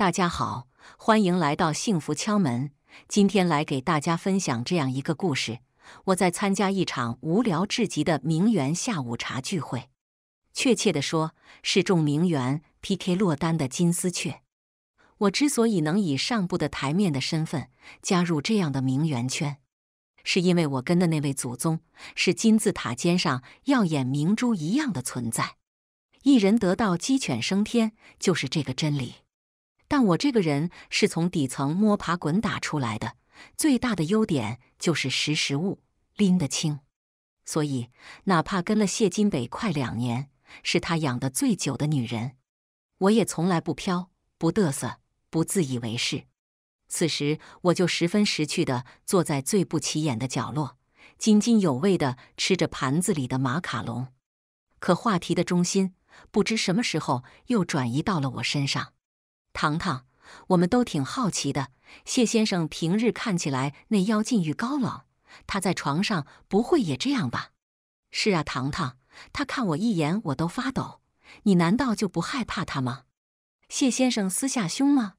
大家好，欢迎来到幸福敲门。今天来给大家分享这样一个故事：我在参加一场无聊至极的名媛下午茶聚会，确切的说，是众名媛 PK 落单的金丝雀。我之所以能以上部的台面的身份加入这样的名媛圈，是因为我跟的那位祖宗是金字塔尖上耀眼明珠一样的存在。一人得道，鸡犬升天，就是这个真理。但我这个人是从底层摸爬滚打出来的，最大的优点就是识时务，拎得清。所以，哪怕跟了谢金北快两年，是他养的最久的女人，我也从来不飘、不嘚瑟、不自以为是。此时，我就十分识趣的坐在最不起眼的角落，津津有味的吃着盘子里的马卡龙。可话题的中心不知什么时候又转移到了我身上。糖糖，我们都挺好奇的。谢先生平日看起来那妖禁欲高冷，他在床上不会也这样吧？是啊，糖糖，他看我一眼我都发抖，你难道就不害怕他吗？谢先生私下凶吗？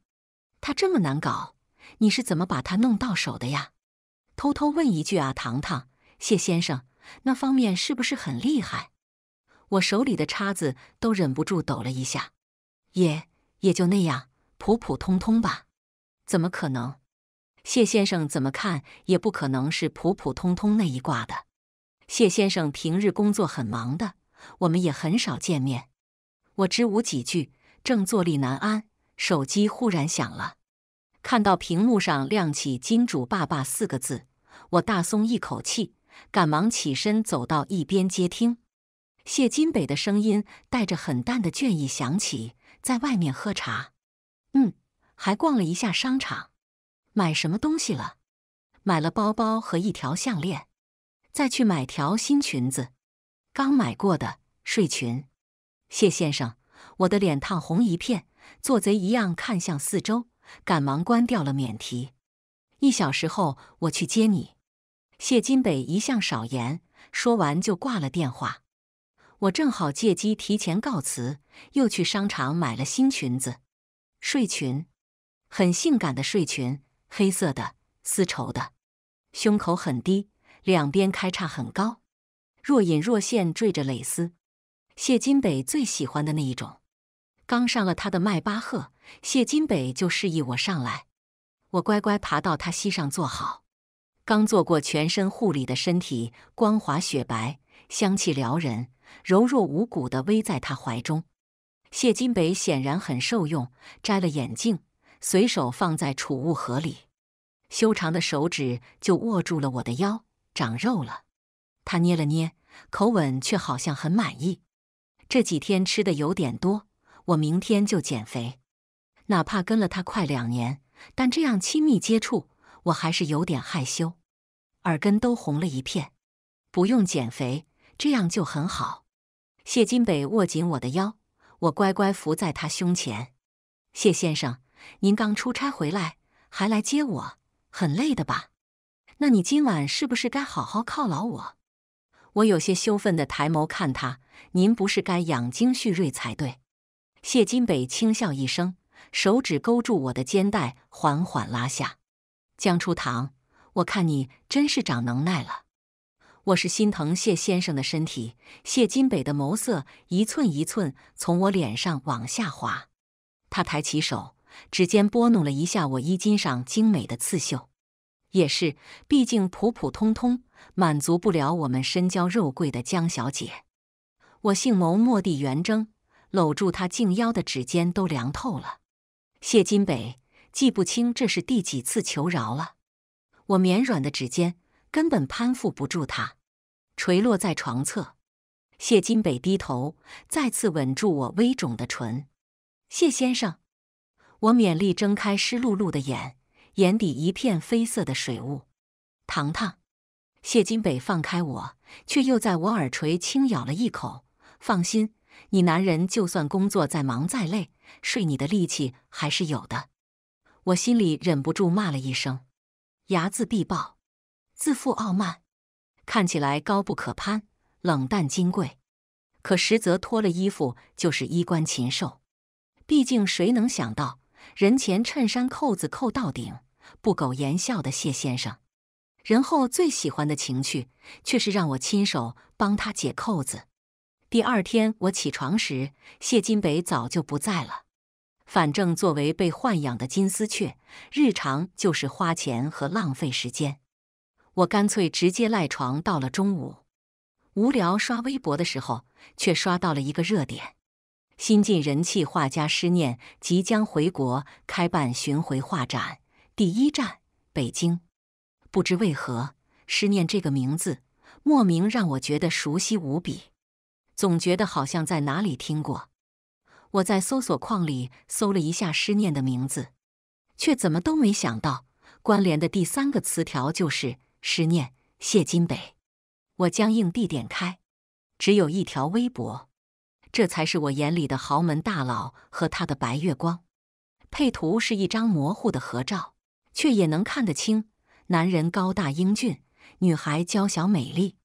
他这么难搞，你是怎么把他弄到手的呀？偷偷问一句啊，糖糖，谢先生那方面是不是很厉害？我手里的叉子都忍不住抖了一下，也。也就那样，普普通通吧？怎么可能？谢先生怎么看也不可能是普普通通那一挂的。谢先生平日工作很忙的，我们也很少见面。我支吾几句，正坐立难安，手机忽然响了。看到屏幕上亮起“金主爸爸”四个字，我大松一口气，赶忙起身走到一边接听。谢金北的声音带着很淡的倦意响起。在外面喝茶，嗯，还逛了一下商场，买什么东西了？买了包包和一条项链，再去买条新裙子。刚买过的睡裙。谢先生，我的脸烫红一片，做贼一样看向四周，赶忙关掉了免提。一小时后我去接你。谢金北一向少言，说完就挂了电话。我正好借机提前告辞，又去商场买了新裙子，睡裙，很性感的睡裙，黑色的，丝绸的，胸口很低，两边开叉很高，若隐若现缀着蕾丝，谢金北最喜欢的那一种。刚上了他的迈巴赫，谢金北就示意我上来，我乖乖爬到他膝上坐好，刚做过全身护理的身体光滑雪白，香气撩人。柔弱无骨的偎在他怀中，谢金北显然很受用，摘了眼镜，随手放在储物盒里，修长的手指就握住了我的腰，长肉了。他捏了捏，口吻却好像很满意。这几天吃的有点多，我明天就减肥。哪怕跟了他快两年，但这样亲密接触，我还是有点害羞，耳根都红了一片。不用减肥，这样就很好。谢金北握紧我的腰，我乖乖伏在他胸前。谢先生，您刚出差回来，还来接我，很累的吧？那你今晚是不是该好好犒劳我？我有些羞愤的抬眸看他，您不是该养精蓄锐才对。谢金北轻笑一声，手指勾住我的肩带，缓缓拉下。江初堂，我看你真是长能耐了。我是心疼谢先生的身体。谢金北的眸色一寸一寸从我脸上往下滑，他抬起手，指尖拨弄了一下我衣襟上精美的刺绣。也是，毕竟普普通通，满足不了我们身娇肉贵的江小姐。我姓眸蓦地圆睁，搂住他颈腰的指尖都凉透了。谢金北，记不清这是第几次求饶了。我绵软的指尖根本攀附不住他。垂落在床侧，谢金北低头再次吻住我微肿的唇。谢先生，我勉力睁开湿漉漉的眼，眼底一片绯色的水雾。糖糖，谢金北放开我，却又在我耳垂轻咬了一口。放心，你男人就算工作再忙再累，睡你的力气还是有的。我心里忍不住骂了一声，睚眦必报，自负傲慢。看起来高不可攀，冷淡金贵，可实则脱了衣服就是衣冠禽兽。毕竟谁能想到，人前衬衫扣子扣到顶，不苟言笑的谢先生，人后最喜欢的情趣却是让我亲手帮他解扣子。第二天我起床时，谢金北早就不在了。反正作为被豢养的金丝雀，日常就是花钱和浪费时间。我干脆直接赖床到了中午，无聊刷微博的时候，却刷到了一个热点：新晋人气画家施念即将回国开办巡回画展，第一站北京。不知为何，施念这个名字莫名让我觉得熟悉无比，总觉得好像在哪里听过。我在搜索框里搜了一下施念的名字，却怎么都没想到关联的第三个词条就是。十念谢金北，我僵硬地点开，只有一条微博，这才是我眼里的豪门大佬和他的白月光。配图是一张模糊的合照，却也能看得清。男人高大英俊，女孩娇小美丽。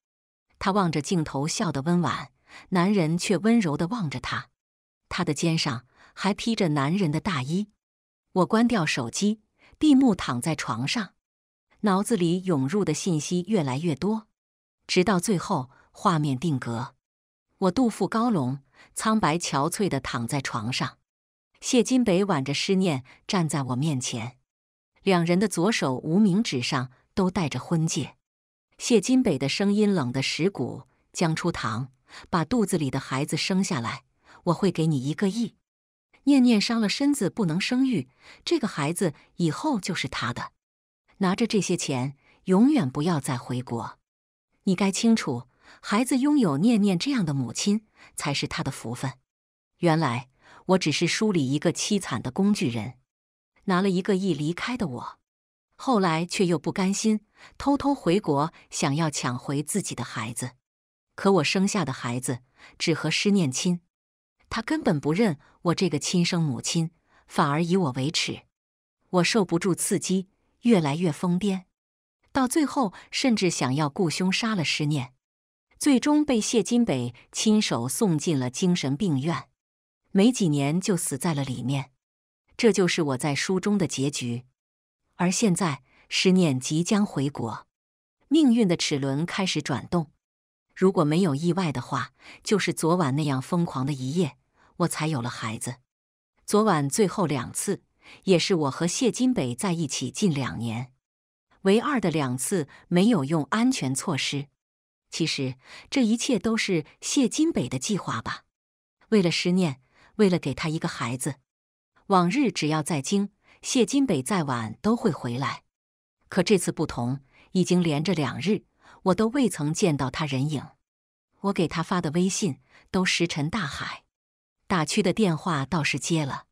他望着镜头笑得温婉，男人却温柔的望着他。他的肩上还披着男人的大衣。我关掉手机，闭目躺在床上。脑子里涌入的信息越来越多，直到最后画面定格。我肚腹高隆，苍白憔悴的躺在床上。谢金北挽着施念站在我面前，两人的左手无名指上都戴着婚戒。谢金北的声音冷得蚀骨：“江初棠，把肚子里的孩子生下来，我会给你一个亿。念念伤了身子，不能生育，这个孩子以后就是他的。”拿着这些钱，永远不要再回国。你该清楚，孩子拥有念念这样的母亲才是他的福分。原来我只是书里一个凄惨的工具人，拿了一个亿离开的我，后来却又不甘心，偷偷回国想要抢回自己的孩子。可我生下的孩子只和施念亲，他根本不认我这个亲生母亲，反而以我为耻。我受不住刺激。越来越疯癫，到最后甚至想要雇凶杀了施念，最终被谢金北亲手送进了精神病院，没几年就死在了里面。这就是我在书中的结局。而现在，施念即将回国，命运的齿轮开始转动。如果没有意外的话，就是昨晚那样疯狂的一夜，我才有了孩子。昨晚最后两次。也是我和谢金北在一起近两年，唯二的两次没有用安全措施。其实这一切都是谢金北的计划吧？为了思念，为了给他一个孩子。往日只要在京，谢金北再晚都会回来。可这次不同，已经连着两日，我都未曾见到他人影。我给他发的微信都石沉大海，打去的电话倒是接了。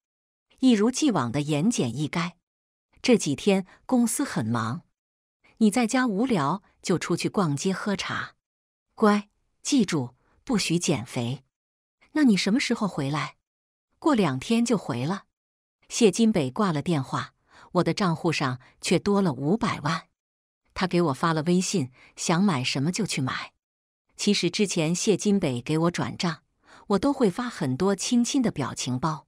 一如既往的言简意赅。这几天公司很忙，你在家无聊就出去逛街喝茶。乖，记住不许减肥。那你什么时候回来？过两天就回了。谢金北挂了电话，我的账户上却多了五百万。他给我发了微信，想买什么就去买。其实之前谢金北给我转账，我都会发很多亲亲的表情包。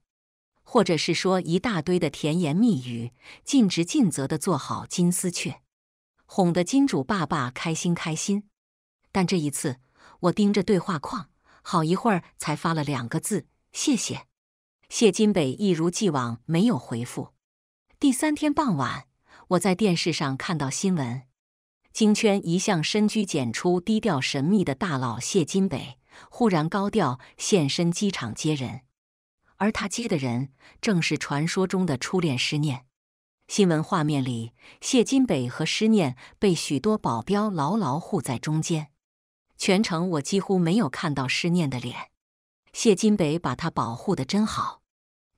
或者是说一大堆的甜言蜜语，尽职尽责地做好金丝雀，哄得金主爸爸开心开心。但这一次，我盯着对话框好一会儿，才发了两个字：“谢谢。”谢金北一如既往没有回复。第三天傍晚，我在电视上看到新闻：，金圈一向深居简出、低调神秘的大佬谢金北，忽然高调现身机场接人。而他接的人正是传说中的初恋失念。新闻画面里，谢金北和失念被许多保镖牢牢护在中间。全程我几乎没有看到失念的脸，谢金北把他保护的真好。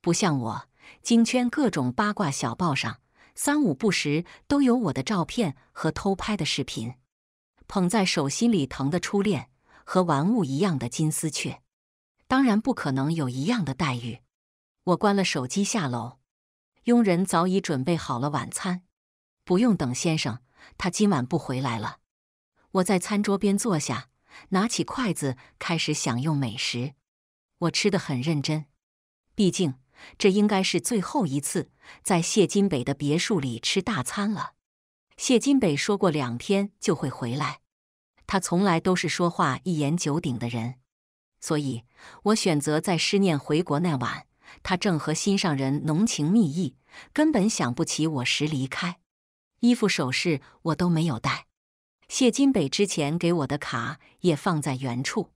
不像我，京圈各种八卦小报上，三五不时都有我的照片和偷拍的视频，捧在手心里疼的初恋和玩物一样的金丝雀。当然不可能有一样的待遇。我关了手机下楼，佣人早已准备好了晚餐，不用等先生。他今晚不回来了。我在餐桌边坐下，拿起筷子开始享用美食。我吃的很认真，毕竟这应该是最后一次在谢金北的别墅里吃大餐了。谢金北说过两天就会回来，他从来都是说话一言九鼎的人。所以我选择在施念回国那晚，他正和心上人浓情蜜意，根本想不起我时离开。衣服首饰我都没有带，谢金北之前给我的卡也放在原处，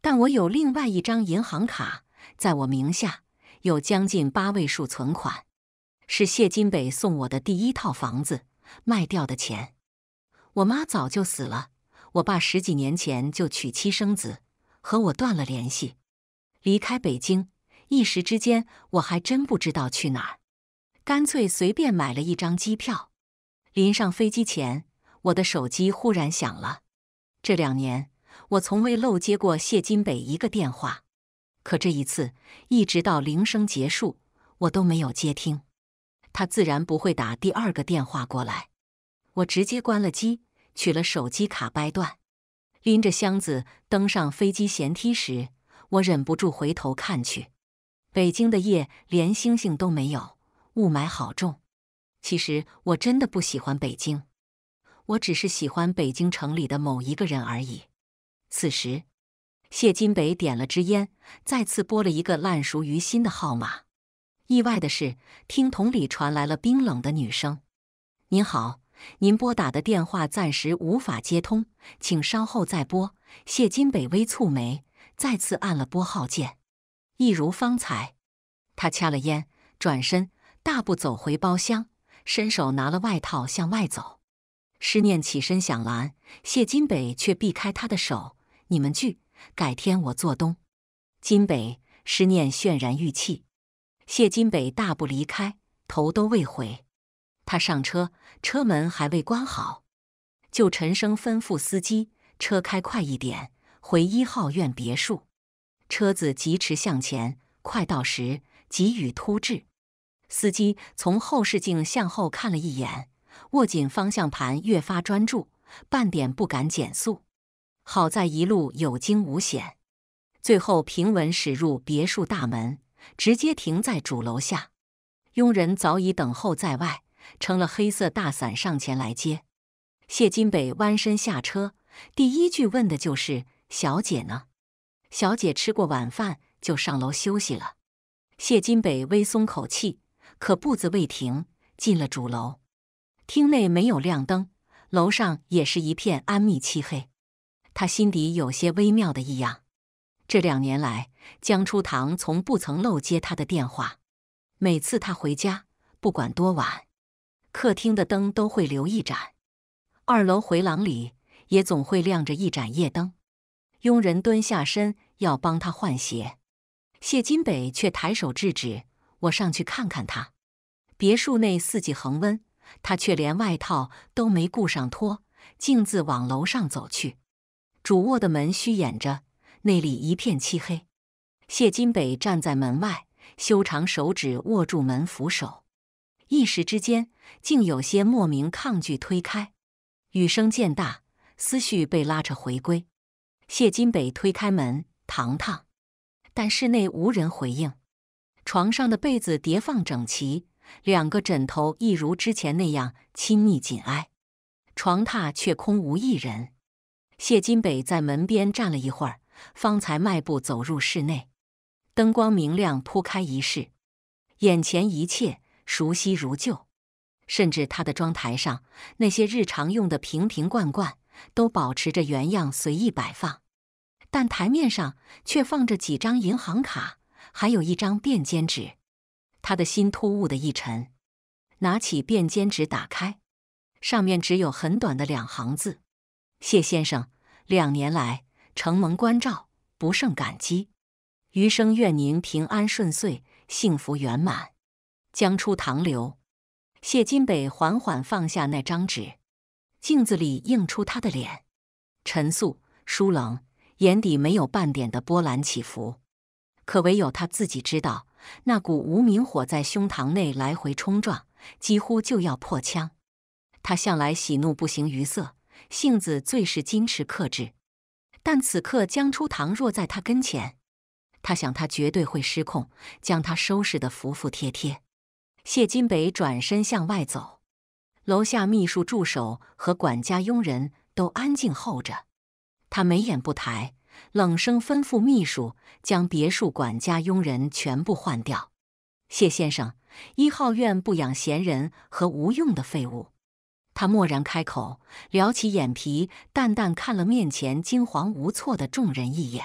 但我有另外一张银行卡在我名下，有将近八位数存款，是谢金北送我的第一套房子卖掉的钱。我妈早就死了，我爸十几年前就娶妻生子。和我断了联系，离开北京，一时之间我还真不知道去哪儿，干脆随便买了一张机票。临上飞机前，我的手机忽然响了。这两年我从未漏接过谢金北一个电话，可这一次，一直到铃声结束，我都没有接听。他自然不会打第二个电话过来，我直接关了机，取了手机卡，掰断。拎着箱子登上飞机舷梯时，我忍不住回头看去。北京的夜连星星都没有，雾霾好重。其实我真的不喜欢北京，我只是喜欢北京城里的某一个人而已。此时，谢金北点了支烟，再次拨了一个烂熟于心的号码。意外的是，听筒里传来了冰冷的女声：“您好。”您拨打的电话暂时无法接通，请稍后再拨。谢金北微蹙眉，再次按了拨号键，一如方才。他掐了烟，转身大步走回包厢，伸手拿了外套向外走。施念起身想拦，谢金北却避开他的手：“你们聚，改天我做东。”金北施念渲然欲泣，谢金北大步离开，头都未回。他上车，车门还未关好，就沉声吩咐司机：“车开快一点，回一号院别墅。”车子疾驰向前，快到时，急雨突至。司机从后视镜向后看了一眼，握紧方向盘，越发专注，半点不敢减速。好在一路有惊无险，最后平稳驶入别墅大门，直接停在主楼下。佣人早已等候在外。撑了黑色大伞上前来接，谢金北弯身下车，第一句问的就是：“小姐呢？”小姐吃过晚饭就上楼休息了。谢金北微松口气，可步子未停，进了主楼。厅内没有亮灯，楼上也是一片安谧漆黑。他心底有些微妙的异样。这两年来，江初棠从不曾漏接他的电话，每次他回家，不管多晚。客厅的灯都会留一盏，二楼回廊里也总会亮着一盏夜灯。佣人蹲下身要帮他换鞋，谢金北却抬手制止：“我上去看看他。”别墅内四季恒温，他却连外套都没顾上脱，径自往楼上走去。主卧的门虚掩着，内里一片漆黑。谢金北站在门外，修长手指握住门扶手。一时之间，竟有些莫名抗拒推开。雨声渐大，思绪被拉扯回归。谢金北推开门，堂堂，但室内无人回应。床上的被子叠放整齐，两个枕头一如之前那样亲密紧挨，床榻却空无一人。谢金北在门边站了一会儿，方才迈步走入室内。灯光明亮铺开一室，眼前一切。熟悉如旧，甚至他的妆台上那些日常用的瓶瓶罐罐都保持着原样随意摆放，但台面上却放着几张银行卡，还有一张便笺纸。他的心突兀的一沉，拿起便笺纸打开，上面只有很短的两行字：“谢先生，两年来承蒙关照，不胜感激。余生愿您平安顺遂，幸福圆满。”江初唐流。谢金北缓缓放下那张纸，镜子里映出他的脸，沉肃疏冷，眼底没有半点的波澜起伏。可唯有他自己知道，那股无名火在胸膛内来回冲撞，几乎就要破腔。他向来喜怒不形于色，性子最是矜持克制。但此刻江初堂若在他跟前，他想他绝对会失控，将他收拾的服服帖帖。谢金北转身向外走，楼下秘书、助手和管家佣人都安静候着。他眉眼不抬，冷声吩咐秘书将别墅管家佣人全部换掉。谢先生，一号院不养闲人和无用的废物。他蓦然开口，撩起眼皮，淡淡看了面前惊惶无措的众人一眼，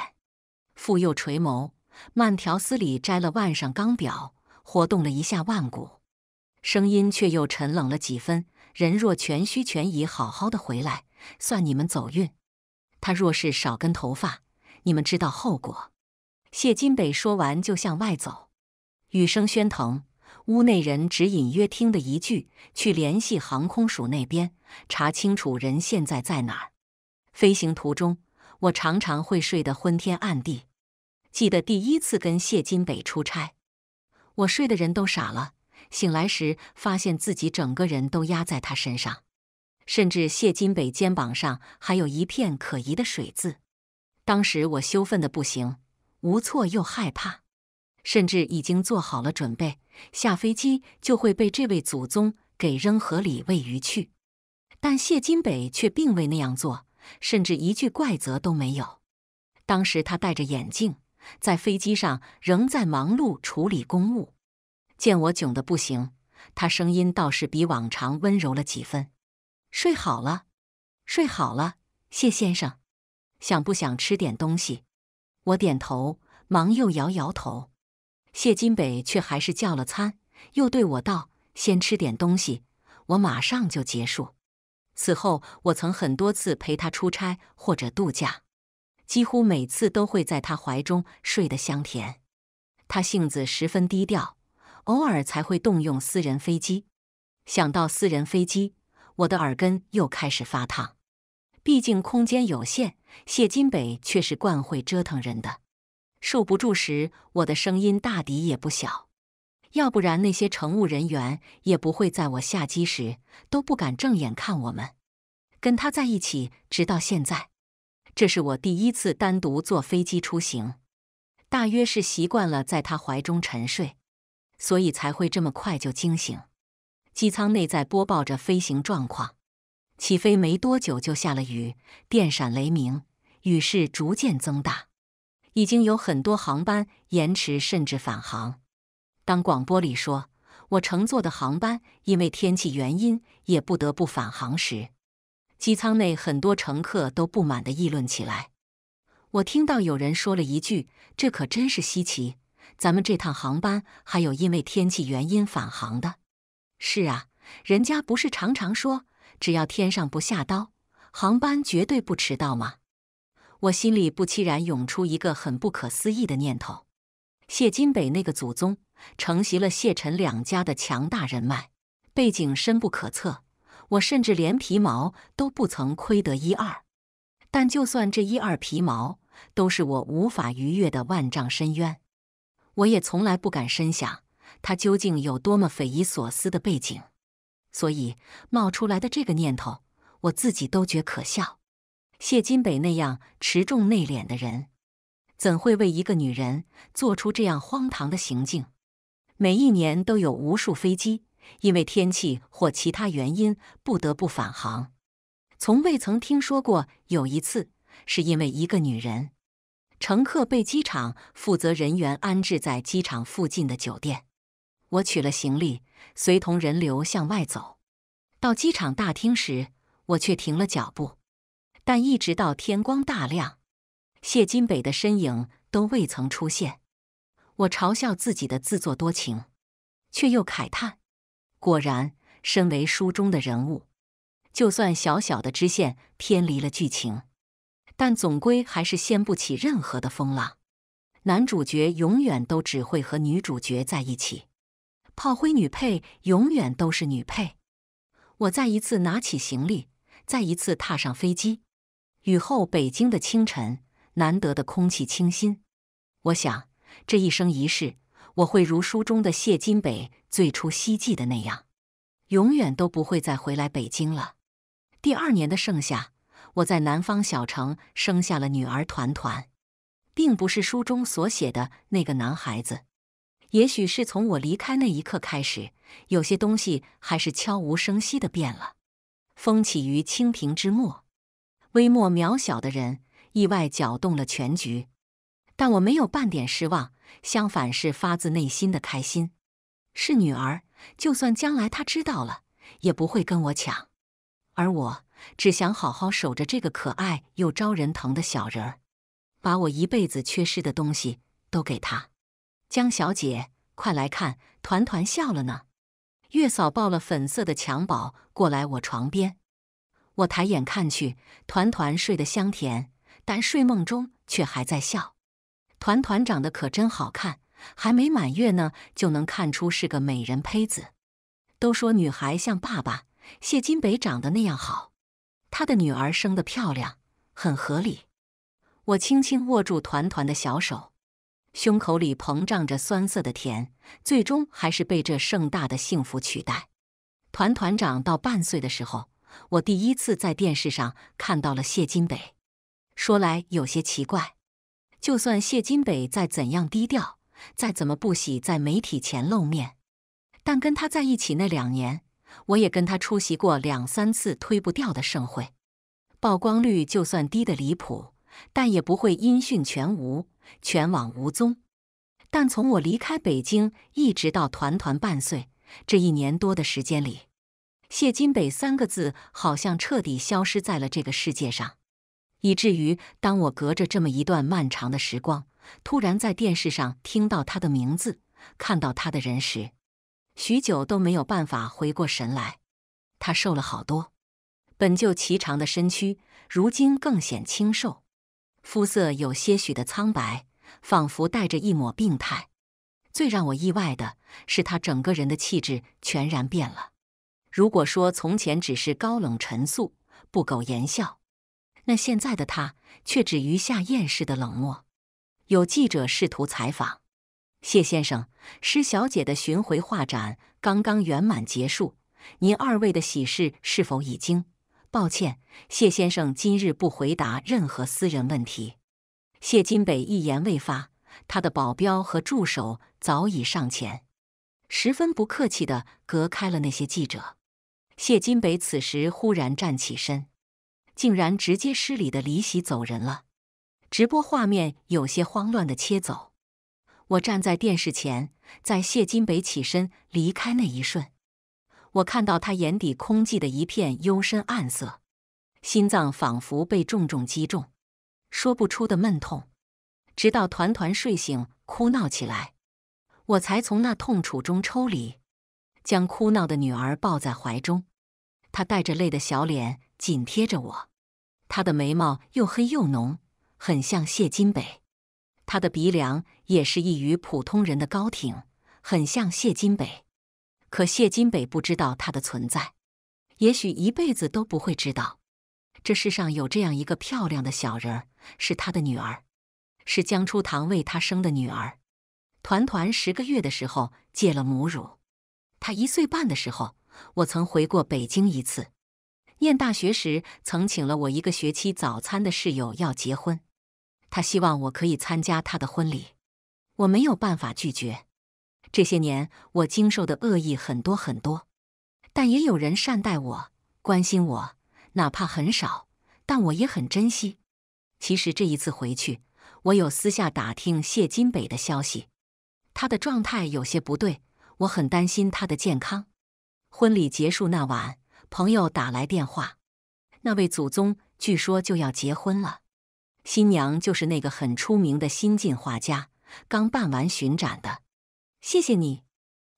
复又垂眸，慢条斯理摘了腕上钢表。活动了一下腕骨，声音却又沉冷了几分。人若全虚全夷，好好的回来，算你们走运。他若是少根头发，你们知道后果。谢金北说完，就向外走。雨声喧腾，屋内人只隐约听得一句：“去联系航空署那边，查清楚人现在在哪。”飞行途中，我常常会睡得昏天暗地。记得第一次跟谢金北出差。我睡的人都傻了，醒来时发现自己整个人都压在他身上，甚至谢金北肩膀上还有一片可疑的水渍。当时我羞愤的不行，无措又害怕，甚至已经做好了准备，下飞机就会被这位祖宗给扔河里喂鱼去。但谢金北却并未那样做，甚至一句怪责都没有。当时他戴着眼镜。在飞机上，仍在忙碌处理公务。见我窘得不行，他声音倒是比往常温柔了几分。睡好了，睡好了，谢先生，想不想吃点东西？我点头，忙又摇摇头。谢金北却还是叫了餐，又对我道：“先吃点东西，我马上就结束。”此后，我曾很多次陪他出差或者度假。几乎每次都会在他怀中睡得香甜。他性子十分低调，偶尔才会动用私人飞机。想到私人飞机，我的耳根又开始发烫。毕竟空间有限，谢金北却是惯会折腾人的。受不住时，我的声音大抵也不小。要不然那些乘务人员也不会在我下机时都不敢正眼看我们。跟他在一起直到现在。这是我第一次单独坐飞机出行，大约是习惯了在他怀中沉睡，所以才会这么快就惊醒。机舱内在播报着飞行状况，起飞没多久就下了雨，电闪雷鸣，雨势逐渐增大，已经有很多航班延迟甚至返航。当广播里说我乘坐的航班因为天气原因也不得不返航时，机舱内很多乘客都不满的议论起来，我听到有人说了一句：“这可真是稀奇，咱们这趟航班还有因为天气原因返航的。”“是啊，人家不是常常说，只要天上不下刀，航班绝对不迟到吗？”我心里不期然涌出一个很不可思议的念头：谢金北那个祖宗，承袭了谢陈两家的强大人脉背景，深不可测。我甚至连皮毛都不曾窥得一二，但就算这一二皮毛都是我无法逾越的万丈深渊，我也从来不敢深想他究竟有多么匪夷所思的背景。所以冒出来的这个念头，我自己都觉可笑。谢金北那样持重内敛的人，怎会为一个女人做出这样荒唐的行径？每一年都有无数飞机。因为天气或其他原因不得不返航，从未曾听说过有一次是因为一个女人，乘客被机场负责人员安置在机场附近的酒店。我取了行李，随同人流向外走，到机场大厅时，我却停了脚步。但一直到天光大亮，谢金北的身影都未曾出现。我嘲笑自己的自作多情，却又慨叹。果然，身为书中的人物，就算小小的支线偏离了剧情，但总归还是掀不起任何的风浪。男主角永远都只会和女主角在一起，炮灰女配永远都是女配。我再一次拿起行李，再一次踏上飞机。雨后北京的清晨，难得的空气清新。我想，这一生一世，我会如书中的谢金北。最初希冀的那样，永远都不会再回来北京了。第二年的盛夏，我在南方小城生下了女儿团团，并不是书中所写的那个男孩子。也许是从我离开那一刻开始，有些东西还是悄无声息的变了。风起于青萍之末，微末渺小的人意外搅动了全局，但我没有半点失望，相反是发自内心的开心。是女儿，就算将来她知道了，也不会跟我抢。而我只想好好守着这个可爱又招人疼的小人儿，把我一辈子缺失的东西都给他。江小姐，快来看，团团笑了呢！月嫂抱了粉色的襁褓过来我床边，我抬眼看去，团团睡得香甜，但睡梦中却还在笑。团团长得可真好看。还没满月呢，就能看出是个美人胚子。都说女孩像爸爸，谢金北长得那样好，他的女儿生得漂亮，很合理。我轻轻握住团团的小手，胸口里膨胀着酸涩的甜，最终还是被这盛大的幸福取代。团团长到半岁的时候，我第一次在电视上看到了谢金北。说来有些奇怪，就算谢金北再怎样低调。再怎么不喜在媒体前露面，但跟他在一起那两年，我也跟他出席过两三次推不掉的盛会，曝光率就算低的离谱，但也不会音讯全无、全网无踪。但从我离开北京一直到团团半岁这一年多的时间里，谢金北三个字好像彻底消失在了这个世界上，以至于当我隔着这么一段漫长的时光。突然在电视上听到他的名字，看到他的人时，许久都没有办法回过神来。他瘦了好多，本就颀长的身躯如今更显清瘦，肤色有些许的苍白，仿佛带着一抹病态。最让我意外的是，他整个人的气质全然变了。如果说从前只是高冷沉肃、不苟言笑，那现在的他却只余下厌世的冷漠。有记者试图采访谢先生、施小姐的巡回画展刚刚圆满结束，您二位的喜事是否已经？抱歉，谢先生今日不回答任何私人问题。谢金北一言未发，他的保镖和助手早已上前，十分不客气的隔开了那些记者。谢金北此时忽然站起身，竟然直接失礼的离席走人了。直播画面有些慌乱的切走，我站在电视前，在谢金北起身离开那一瞬，我看到他眼底空寂的一片幽深暗色，心脏仿佛被重重击中，说不出的闷痛。直到团团睡醒哭闹起来，我才从那痛楚中抽离，将哭闹的女儿抱在怀中。她带着泪的小脸紧贴着我，她的眉毛又黑又浓。很像谢金北，他的鼻梁也是异于普通人的高挺，很像谢金北。可谢金北不知道他的存在，也许一辈子都不会知道，这世上有这样一个漂亮的小人儿，是他的女儿，是江初堂为他生的女儿。团团十个月的时候戒了母乳，他一岁半的时候，我曾回过北京一次。念大学时，曾请了我一个学期早餐的室友要结婚。他希望我可以参加他的婚礼，我没有办法拒绝。这些年我经受的恶意很多很多，但也有人善待我、关心我，哪怕很少，但我也很珍惜。其实这一次回去，我有私下打听谢金北的消息，他的状态有些不对，我很担心他的健康。婚礼结束那晚，朋友打来电话，那位祖宗据说就要结婚了。新娘就是那个很出名的新晋画家，刚办完巡展的。谢谢你。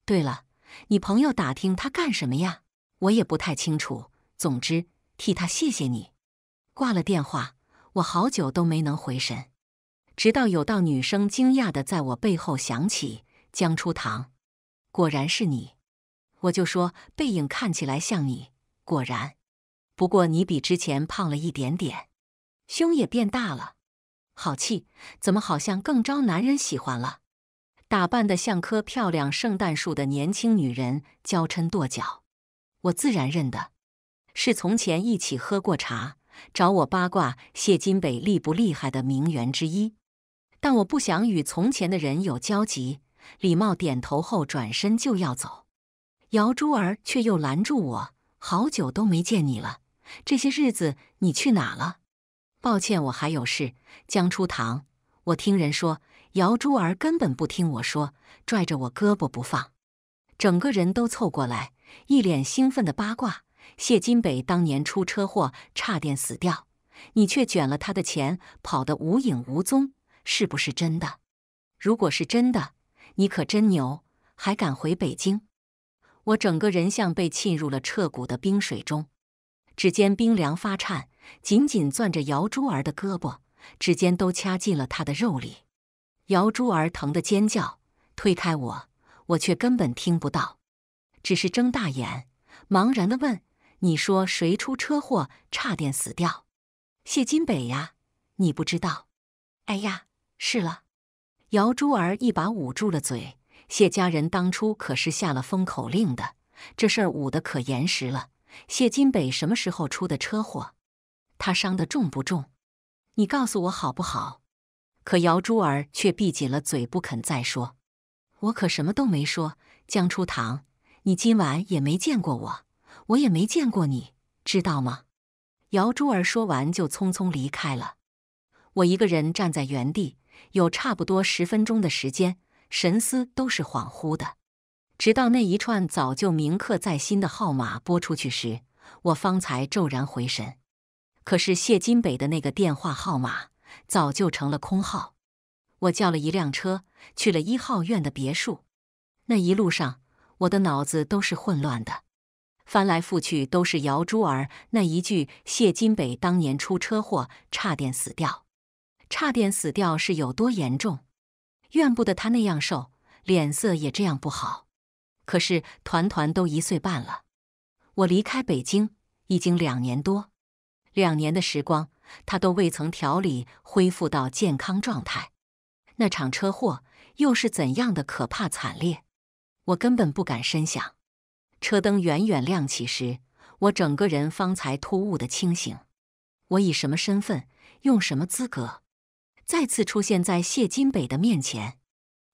对了，你朋友打听他干什么呀？我也不太清楚。总之，替他谢谢你。挂了电话，我好久都没能回神，直到有道女声惊讶的在我背后响起：“江初堂，果然是你。”我就说背影看起来像你，果然。不过你比之前胖了一点点。胸也变大了，好气！怎么好像更招男人喜欢了？打扮的像棵漂亮圣诞树的年轻女人，娇嗔跺脚。我自然认得，是从前一起喝过茶、找我八卦谢金北厉不厉害的名媛之一。但我不想与从前的人有交集。礼貌点头后，转身就要走。姚珠儿却又拦住我：“好久都没见你了，这些日子你去哪了？”抱歉，我还有事。江初堂，我听人说姚珠儿根本不听我说，拽着我胳膊不放，整个人都凑过来，一脸兴奋的八卦：谢金北当年出车祸差点死掉，你却卷了他的钱跑得无影无踪，是不是真的？如果是真的，你可真牛，还敢回北京？我整个人像被浸入了彻骨的冰水中。指尖冰凉发颤，紧紧攥着姚珠儿的胳膊，指尖都掐进了她的肉里。姚珠儿疼得尖叫，推开我，我却根本听不到，只是睁大眼，茫然地问：“你说谁出车祸，差点死掉？”谢金北呀，你不知道？哎呀，是了。姚珠儿一把捂住了嘴，谢家人当初可是下了封口令的，这事儿捂得可严实了。谢金北什么时候出的车祸？他伤的重不重？你告诉我好不好？可姚珠儿却闭紧了嘴，不肯再说。我可什么都没说。江初堂，你今晚也没见过我，我也没见过你，知道吗？姚珠儿说完，就匆匆离开了。我一个人站在原地，有差不多十分钟的时间，神思都是恍惚的。直到那一串早就铭刻在心的号码拨出去时，我方才骤然回神。可是谢金北的那个电话号码早就成了空号。我叫了一辆车，去了一号院的别墅。那一路上，我的脑子都是混乱的，翻来覆去都是姚珠儿那一句：“谢金北当年出车祸，差点死掉，差点死掉是有多严重？怨不得他那样瘦，脸色也这样不好。”可是团团都一岁半了，我离开北京已经两年多，两年的时光他都未曾调理恢复到健康状态。那场车祸又是怎样的可怕惨烈？我根本不敢深想。车灯远远亮起时，我整个人方才突兀的清醒。我以什么身份，用什么资格，再次出现在谢金北的面前？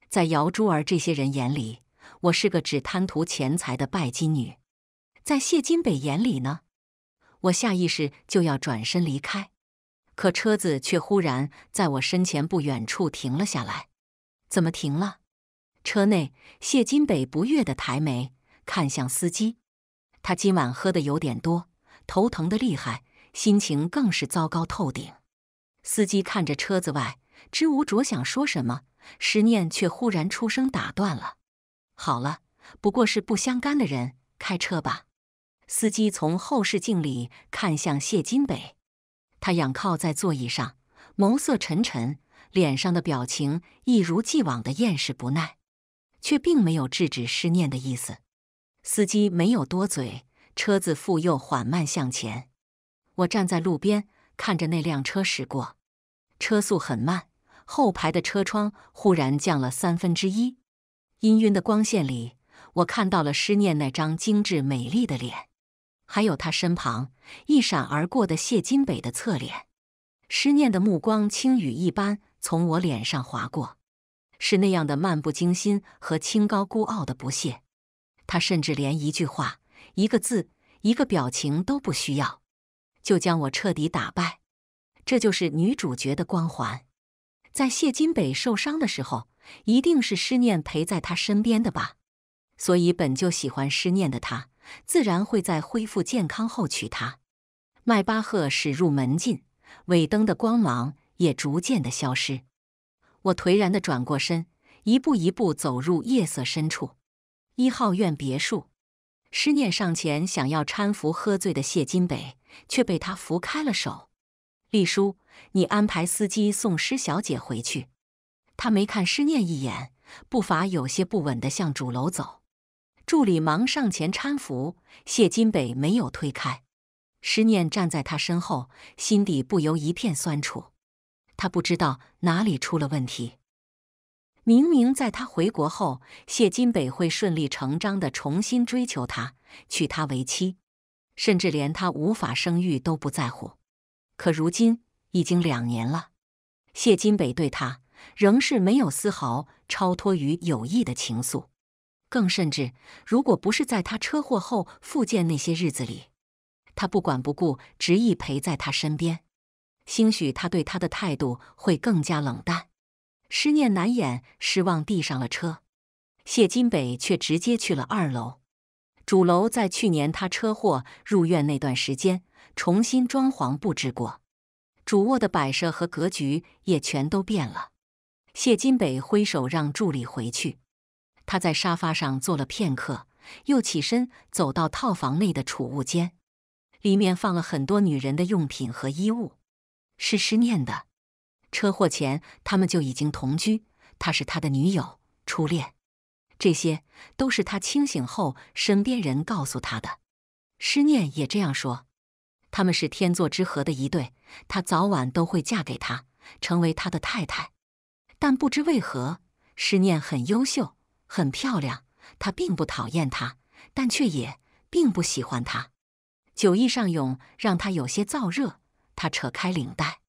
在姚珠儿这些人眼里？我是个只贪图钱财的拜金女，在谢金北眼里呢，我下意识就要转身离开，可车子却忽然在我身前不远处停了下来。怎么停了？车内，谢金北不悦的抬眉看向司机，他今晚喝的有点多，头疼的厉害，心情更是糟糕透顶。司机看着车子外，知无着想说什么，思念却忽然出声打断了。好了，不过是不相干的人。开车吧。司机从后视镜里看向谢金北，他仰靠在座椅上，眸色沉沉，脸上的表情一如既往的厌世不耐，却并没有制止思念的意思。司机没有多嘴，车子复又缓慢向前。我站在路边看着那辆车驶过，车速很慢，后排的车窗忽然降了三分之一。氤氲的光线里，我看到了施念那张精致美丽的脸，还有他身旁一闪而过的谢金北的侧脸。施念的目光轻语一般从我脸上划过，是那样的漫不经心和清高孤傲的不屑。他甚至连一句话、一个字、一个表情都不需要，就将我彻底打败。这就是女主角的光环。在谢金北受伤的时候。一定是思念陪在他身边的吧，所以本就喜欢思念的他，自然会在恢复健康后娶她。迈巴赫驶入门禁，尾灯的光芒也逐渐的消失。我颓然的转过身，一步一步走入夜色深处。一号院别墅，思念上前想要搀扶喝醉的谢金北，却被他扶开了手。丽叔，你安排司机送施小姐回去。他没看施念一眼，步伐有些不稳的向主楼走。助理忙上前搀扶，谢金北没有推开。施念站在他身后，心底不由一片酸楚。他不知道哪里出了问题。明明在他回国后，谢金北会顺理成章的重新追求他，娶她为妻，甚至连他无法生育都不在乎。可如今已经两年了，谢金北对他……仍是没有丝毫超脱于友谊的情愫，更甚至，如果不是在他车祸后复健那些日子里，他不管不顾执意陪在他身边，兴许他对他的态度会更加冷淡。思念难掩失望，递上了车，谢金北却直接去了二楼。主楼在去年他车祸入院那段时间重新装潢布置过，主卧的摆设和格局也全都变了。谢金北挥手让助理回去。他在沙发上坐了片刻，又起身走到套房内的储物间，里面放了很多女人的用品和衣物。是施念的，车祸前他们就已经同居，她是他的女友、初恋。这些都是他清醒后身边人告诉他的。施念也这样说，他们是天作之合的一对，他早晚都会嫁给他，成为他的太太。但不知为何，施念很优秀，很漂亮。他并不讨厌她，但却也并不喜欢她。酒意上涌，让他有些燥热。他扯开领带，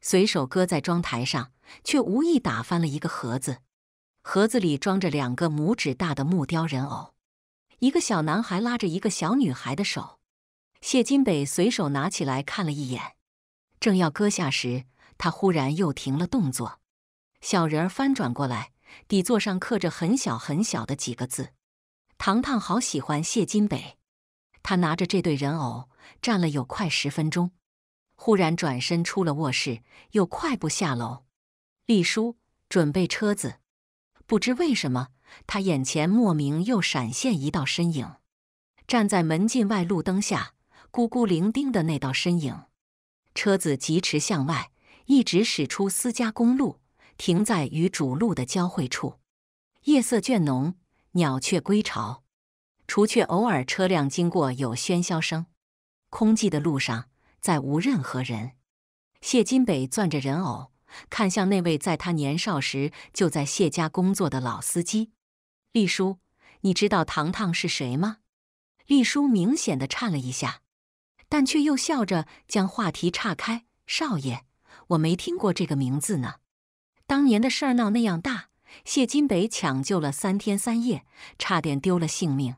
随手搁在妆台上，却无意打翻了一个盒子。盒子里装着两个拇指大的木雕人偶，一个小男孩拉着一个小女孩的手。谢金北随手拿起来看了一眼，正要搁下时，他忽然又停了动作。小人儿翻转过来，底座上刻着很小很小的几个字。糖糖好喜欢谢金北，他拿着这对人偶站了有快十分钟，忽然转身出了卧室，又快步下楼。丽叔，准备车子。不知为什么，他眼前莫名又闪现一道身影，站在门禁外路灯下，孤孤零零的那道身影。车子疾驰向外，一直驶出私家公路。停在与主路的交汇处，夜色倦浓，鸟雀归巢，除却偶尔车辆经过有喧嚣声，空寂的路上再无任何人。谢金北攥着人偶，看向那位在他年少时就在谢家工作的老司机，丽叔，你知道糖糖是谁吗？丽叔明显的颤了一下，但却又笑着将话题岔开：“少爷，我没听过这个名字呢。”当年的事儿闹那样大，谢金北抢救了三天三夜，差点丢了性命。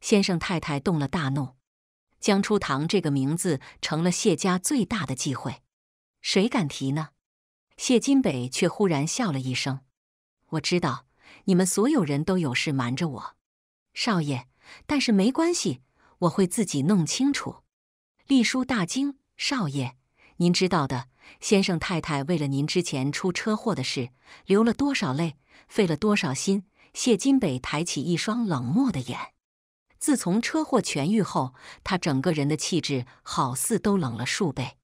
先生太太动了大怒，江初堂这个名字成了谢家最大的忌讳，谁敢提呢？谢金北却忽然笑了一声：“我知道，你们所有人都有事瞒着我，少爷。但是没关系，我会自己弄清楚。”丽叔大惊：“少爷，您知道的。”先生太太为了您之前出车祸的事，流了多少泪，费了多少心？谢金北抬起一双冷漠的眼。自从车祸痊愈后，他整个人的气质好似都冷了数倍。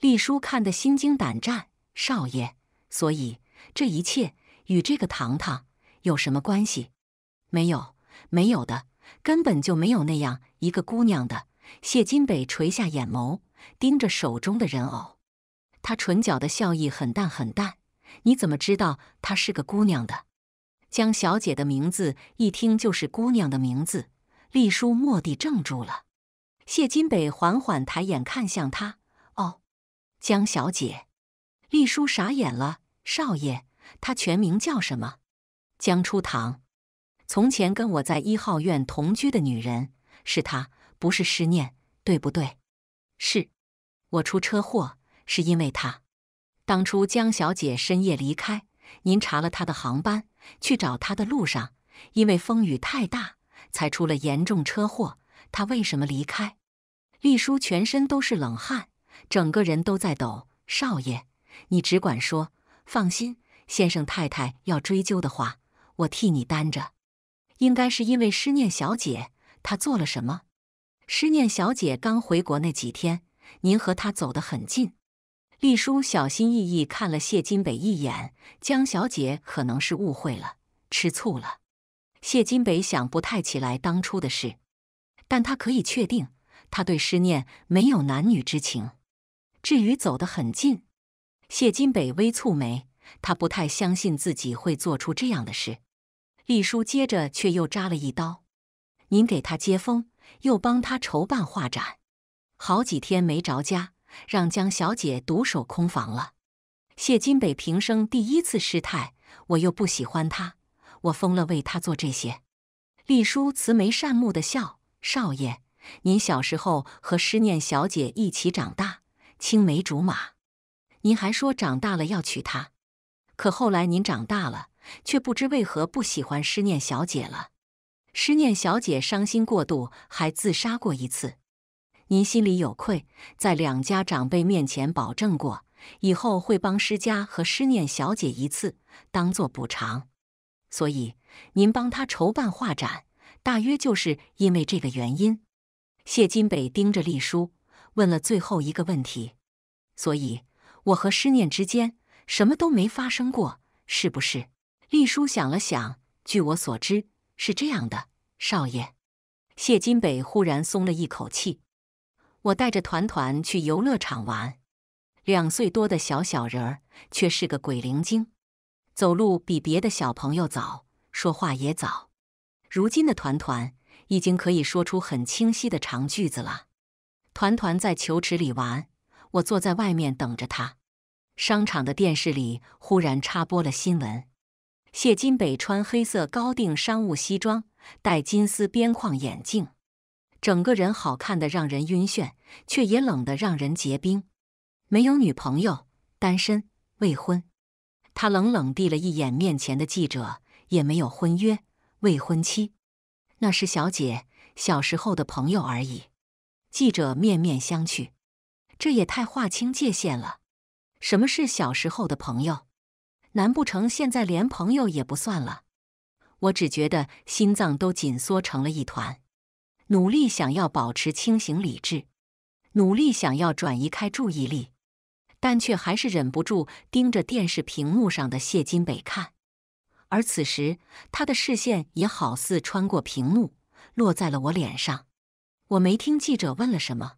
丽叔看得心惊胆战，少爷。所以这一切与这个糖糖有什么关系？没有，没有的，根本就没有那样一个姑娘的。谢金北垂下眼眸，盯着手中的人偶。他唇角的笑意很淡很淡，你怎么知道她是个姑娘的？江小姐的名字一听就是姑娘的名字。丽抒蓦地怔住了。谢金北缓缓抬眼看向她：“哦，江小姐。”丽抒傻眼了。少爷，她全名叫什么？江初棠。从前跟我在一号院同居的女人是她，不是施念，对不对？是。我出车祸。是因为他，当初江小姐深夜离开，您查了她的航班，去找她的路上，因为风雨太大，才出了严重车祸。她为什么离开？丽叔全身都是冷汗，整个人都在抖。少爷，你只管说，放心，先生太太要追究的话，我替你担着。应该是因为思念小姐，她做了什么？思念小姐刚回国那几天，您和她走得很近。丽叔小心翼翼看了谢金北一眼，江小姐可能是误会了，吃醋了。谢金北想不太起来当初的事，但他可以确定，他对施念没有男女之情。至于走得很近，谢金北微蹙眉，他不太相信自己会做出这样的事。丽叔接着却又扎了一刀：“您给他接风，又帮他筹办画展，好几天没着家。”让江小姐独守空房了。谢金北平生第一次失态，我又不喜欢他，我疯了，为他做这些。丽抒慈眉善目的笑，少爷，您小时候和思念小姐一起长大，青梅竹马，您还说长大了要娶她，可后来您长大了，却不知为何不喜欢思念小姐了。思念小姐伤心过度，还自杀过一次。您心里有愧，在两家长辈面前保证过，以后会帮施家和施念小姐一次，当做补偿。所以您帮他筹办画展，大约就是因为这个原因。谢金北盯着丽抒，问了最后一个问题：所以我和施念之间什么都没发生过，是不是？丽抒想了想，据我所知是这样的。少爷，谢金北忽然松了一口气。我带着团团去游乐场玩，两岁多的小小人儿却是个鬼灵精，走路比别的小朋友早，说话也早。如今的团团已经可以说出很清晰的长句子了。团团在球池里玩，我坐在外面等着他。商场的电视里忽然插播了新闻：谢金北穿黑色高定商务西装，戴金丝边框眼镜。整个人好看的让人晕眩，却也冷的让人结冰。没有女朋友，单身，未婚。他冷冷地了一眼面前的记者，也没有婚约，未婚妻，那是小姐小时候的朋友而已。记者面面相觑，这也太划清界限了。什么是小时候的朋友？难不成现在连朋友也不算了？我只觉得心脏都紧缩成了一团。努力想要保持清醒理智，努力想要转移开注意力，但却还是忍不住盯着电视屏幕上的谢金北看。而此时，他的视线也好似穿过屏幕，落在了我脸上。我没听记者问了什么，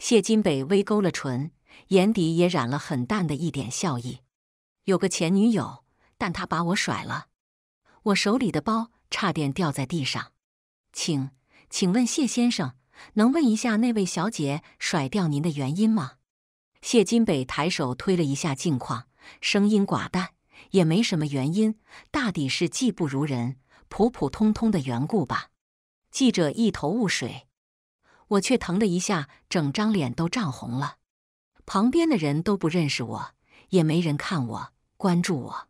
谢金北微勾了唇，眼底也染了很淡的一点笑意。有个前女友，但他把我甩了。我手里的包差点掉在地上，请。请问谢先生，能问一下那位小姐甩掉您的原因吗？谢金北抬手推了一下镜框，声音寡淡，也没什么原因，大抵是技不如人、普普通通的缘故吧。记者一头雾水，我却疼的一下，整张脸都涨红了。旁边的人都不认识我，也没人看我、关注我，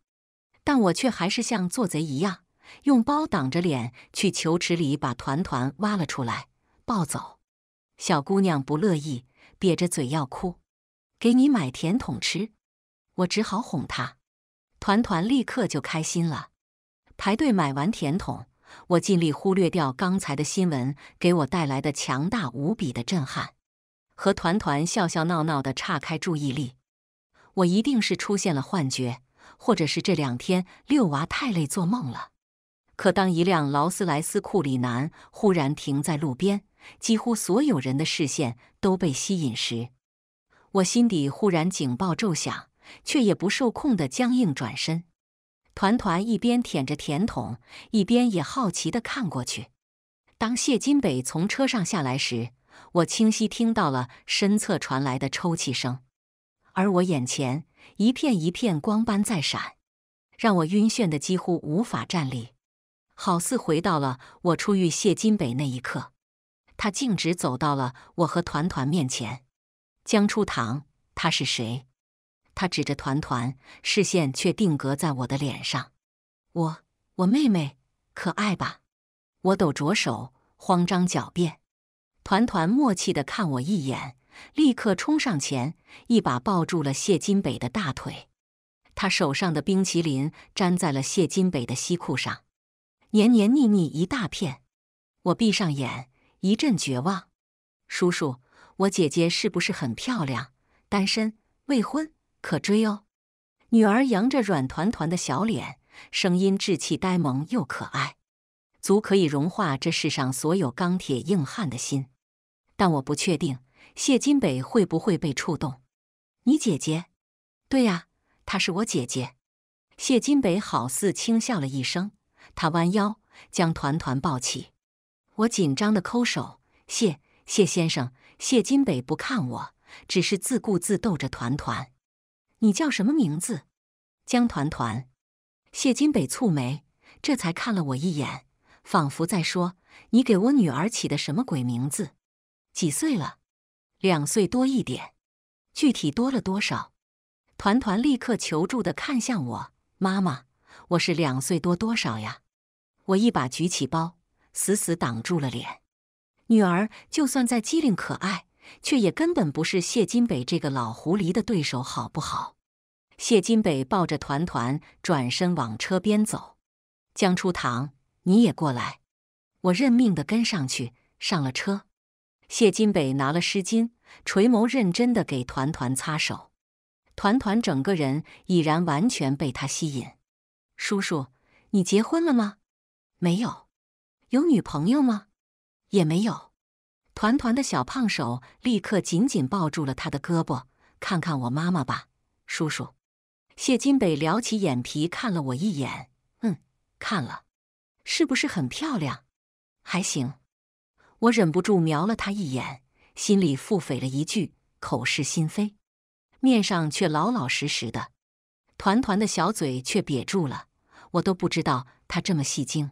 但我却还是像做贼一样。用包挡着脸去球池里把团团挖了出来，抱走。小姑娘不乐意，瘪着嘴要哭。给你买甜筒吃，我只好哄她。团团立刻就开心了。排队买完甜筒，我尽力忽略掉刚才的新闻给我带来的强大无比的震撼，和团团笑笑闹闹的岔开注意力。我一定是出现了幻觉，或者是这两天遛娃太累做梦了。可当一辆劳斯莱斯库里南忽然停在路边，几乎所有人的视线都被吸引时，我心底忽然警报骤响，却也不受控的僵硬转身。团团一边舔着甜筒，一边也好奇地看过去。当谢金北从车上下来时，我清晰听到了身侧传来的抽泣声，而我眼前一片一片光斑在闪，让我晕眩的几乎无法站立。好似回到了我初遇谢金北那一刻，他径直走到了我和团团面前。江初堂，他是谁？他指着团团，视线却定格在我的脸上。我，我妹妹，可爱吧？我抖着手，慌张狡辩。团团默契地看我一眼，立刻冲上前，一把抱住了谢金北的大腿。他手上的冰淇淋粘在了谢金北的西裤上。黏黏腻腻一大片，我闭上眼，一阵绝望。叔叔，我姐姐是不是很漂亮？单身未婚，可追哦。女儿扬着软团团的小脸，声音稚气呆萌又可爱，足可以融化这世上所有钢铁硬汉的心。但我不确定谢金北会不会被触动。你姐姐？对呀，她是我姐姐。谢金北好似轻笑了一声。他弯腰将团团抱起，我紧张的抠手。谢谢先生，谢金北不看我，只是自顾自逗着团团。你叫什么名字？江团团。谢金北蹙眉，这才看了我一眼，仿佛在说：“你给我女儿起的什么鬼名字？”几岁了？两岁多一点。具体多了多少？团团立刻求助的看向我妈妈。我是两岁多多少呀？我一把举起包，死死挡住了脸。女儿就算再机灵可爱，却也根本不是谢金北这个老狐狸的对手，好不好？谢金北抱着团团转身往车边走。江初棠，你也过来。我认命的跟上去，上了车。谢金北拿了湿巾，垂眸认真的给团团擦手。团团整个人已然完全被他吸引。叔叔，你结婚了吗？没有，有女朋友吗？也没有。团团的小胖手立刻紧紧抱住了他的胳膊，看看我妈妈吧，叔叔。谢金北撩起眼皮看了我一眼，嗯，看了，是不是很漂亮？还行。我忍不住瞄了他一眼，心里腹诽了一句口是心非，面上却老老实实的。团团的小嘴却瘪住了。我都不知道他这么戏精，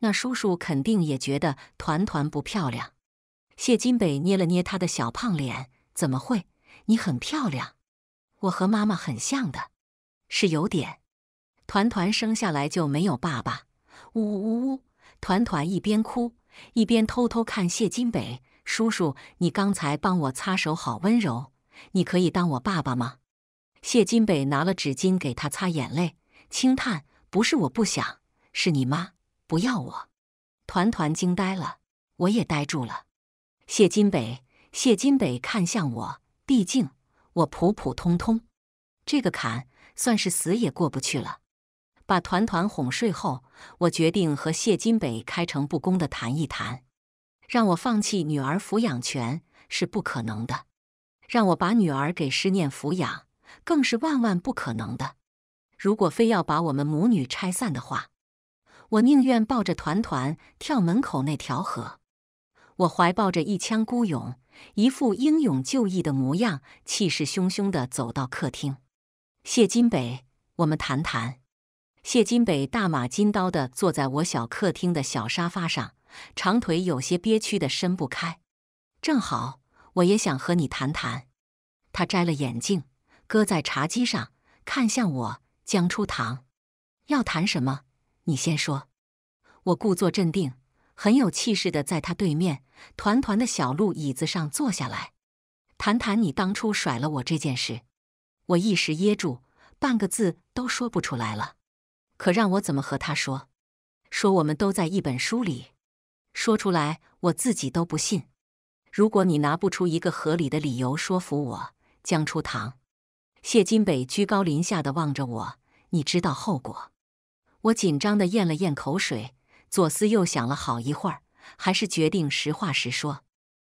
那叔叔肯定也觉得团团不漂亮。谢金北捏了捏他的小胖脸，怎么会？你很漂亮，我和妈妈很像的，是有点。团团生下来就没有爸爸，呜呜呜呜！团团一边哭一边偷偷看谢金北叔叔，你刚才帮我擦手，好温柔。你可以当我爸爸吗？谢金北拿了纸巾给他擦眼泪，轻叹。不是我不想，是你妈不要我。团团惊呆了，我也呆住了。谢金北，谢金北看向我，毕竟我普普通通，这个坎算是死也过不去了。把团团哄睡后，我决定和谢金北开诚布公的谈一谈。让我放弃女儿抚养权是不可能的，让我把女儿给施念抚养更是万万不可能的。如果非要把我们母女拆散的话，我宁愿抱着团团跳门口那条河。我怀抱着一腔孤勇，一副英勇就义的模样，气势汹汹地走到客厅。谢金北，我们谈谈。谢金北大马金刀地坐在我小客厅的小沙发上，长腿有些憋屈的伸不开。正好我也想和你谈谈。他摘了眼镜，搁在茶几上，看向我。江初堂，要谈什么？你先说。我故作镇定，很有气势的在他对面团团的小鹿椅子上坐下来，谈谈你当初甩了我这件事。我一时噎住，半个字都说不出来了。可让我怎么和他说？说我们都在一本书里，说出来我自己都不信。如果你拿不出一个合理的理由说服我，江初堂，谢金北居高临下的望着我，你知道后果？我紧张的咽了咽口水，左思右想了好一会儿，还是决定实话实说。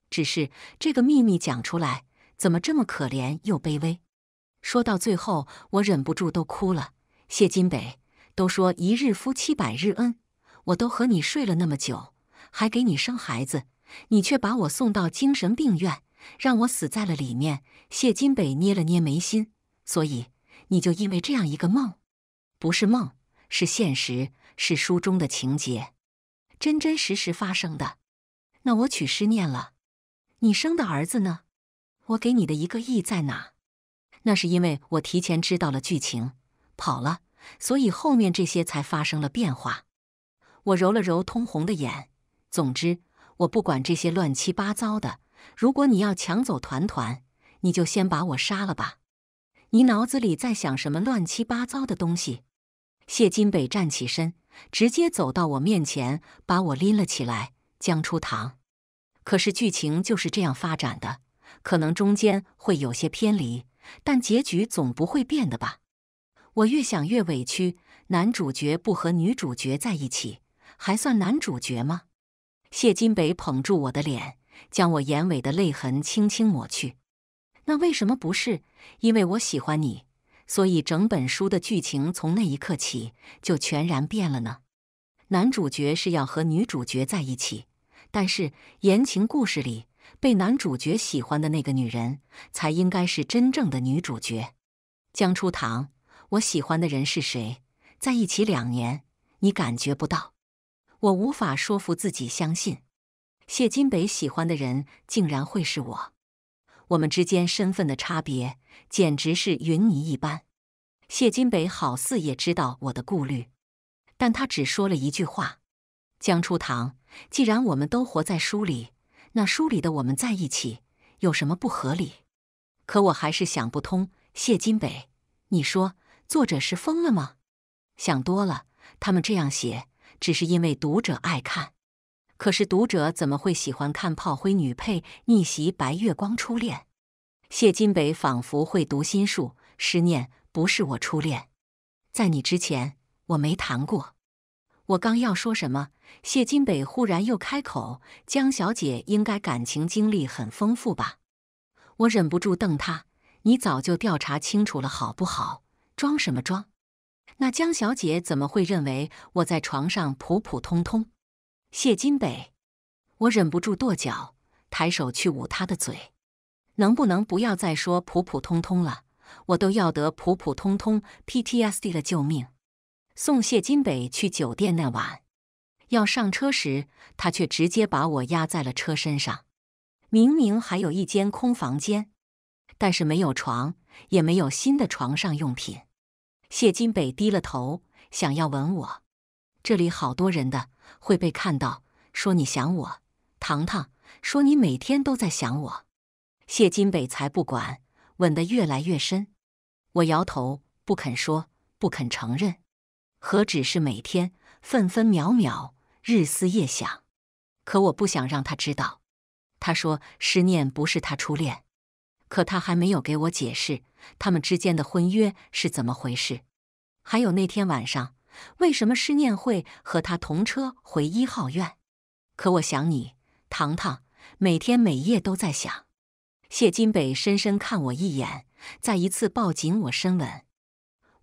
只是这个秘密讲出来，怎么这么可怜又卑微？说到最后，我忍不住都哭了。谢金北，都说一日夫妻百日恩，我都和你睡了那么久，还给你生孩子，你却把我送到精神病院。让我死在了里面。谢金北捏了捏眉心，所以你就因为这样一个梦，不是梦，是现实，是书中的情节，真真实实发生的。那我娶诗念了，你生的儿子呢？我给你的一个亿在哪？那是因为我提前知道了剧情，跑了，所以后面这些才发生了变化。我揉了揉通红的眼，总之，我不管这些乱七八糟的。如果你要抢走团团，你就先把我杀了吧！你脑子里在想什么乱七八糟的东西？谢金北站起身，直接走到我面前，把我拎了起来。江初棠，可是剧情就是这样发展的，可能中间会有些偏离，但结局总不会变的吧？我越想越委屈，男主角不和女主角在一起，还算男主角吗？谢金北捧住我的脸。将我眼尾的泪痕轻轻抹去。那为什么不是？因为我喜欢你，所以整本书的剧情从那一刻起就全然变了呢？男主角是要和女主角在一起，但是言情故事里被男主角喜欢的那个女人才应该是真正的女主角。江初棠，我喜欢的人是谁？在一起两年，你感觉不到？我无法说服自己相信。谢金北喜欢的人竟然会是我，我们之间身份的差别简直是云泥一般。谢金北好似也知道我的顾虑，但他只说了一句话：“江初棠，既然我们都活在书里，那书里的我们在一起有什么不合理？”可我还是想不通，谢金北，你说作者是疯了吗？想多了，他们这样写只是因为读者爱看。可是读者怎么会喜欢看炮灰女配逆袭白月光初恋？谢金北仿佛会读心术，失念不是我初恋，在你之前我没谈过。我刚要说什么，谢金北忽然又开口：“江小姐应该感情经历很丰富吧？”我忍不住瞪他：“你早就调查清楚了好不好？装什么装？那江小姐怎么会认为我在床上普普通通？”谢金北，我忍不住跺脚，抬手去捂他的嘴，能不能不要再说普普通通了？我都要得普普通通 PTSD 了，救命！送谢金北去酒店那晚，要上车时，他却直接把我压在了车身上。明明还有一间空房间，但是没有床，也没有新的床上用品。谢金北低了头，想要吻我。这里好多人的。会被看到说你想我，糖糖说你每天都在想我。谢金北才不管，吻得越来越深。我摇头，不肯说，不肯承认。何止是每天，分分秒秒，日思夜想。可我不想让他知道。他说思念不是他初恋，可他还没有给我解释他们之间的婚约是怎么回事。还有那天晚上。为什么施念会和他同车回一号院？可我想你，糖糖，每天每夜都在想。谢金北深深看我一眼，再一次抱紧我，深吻。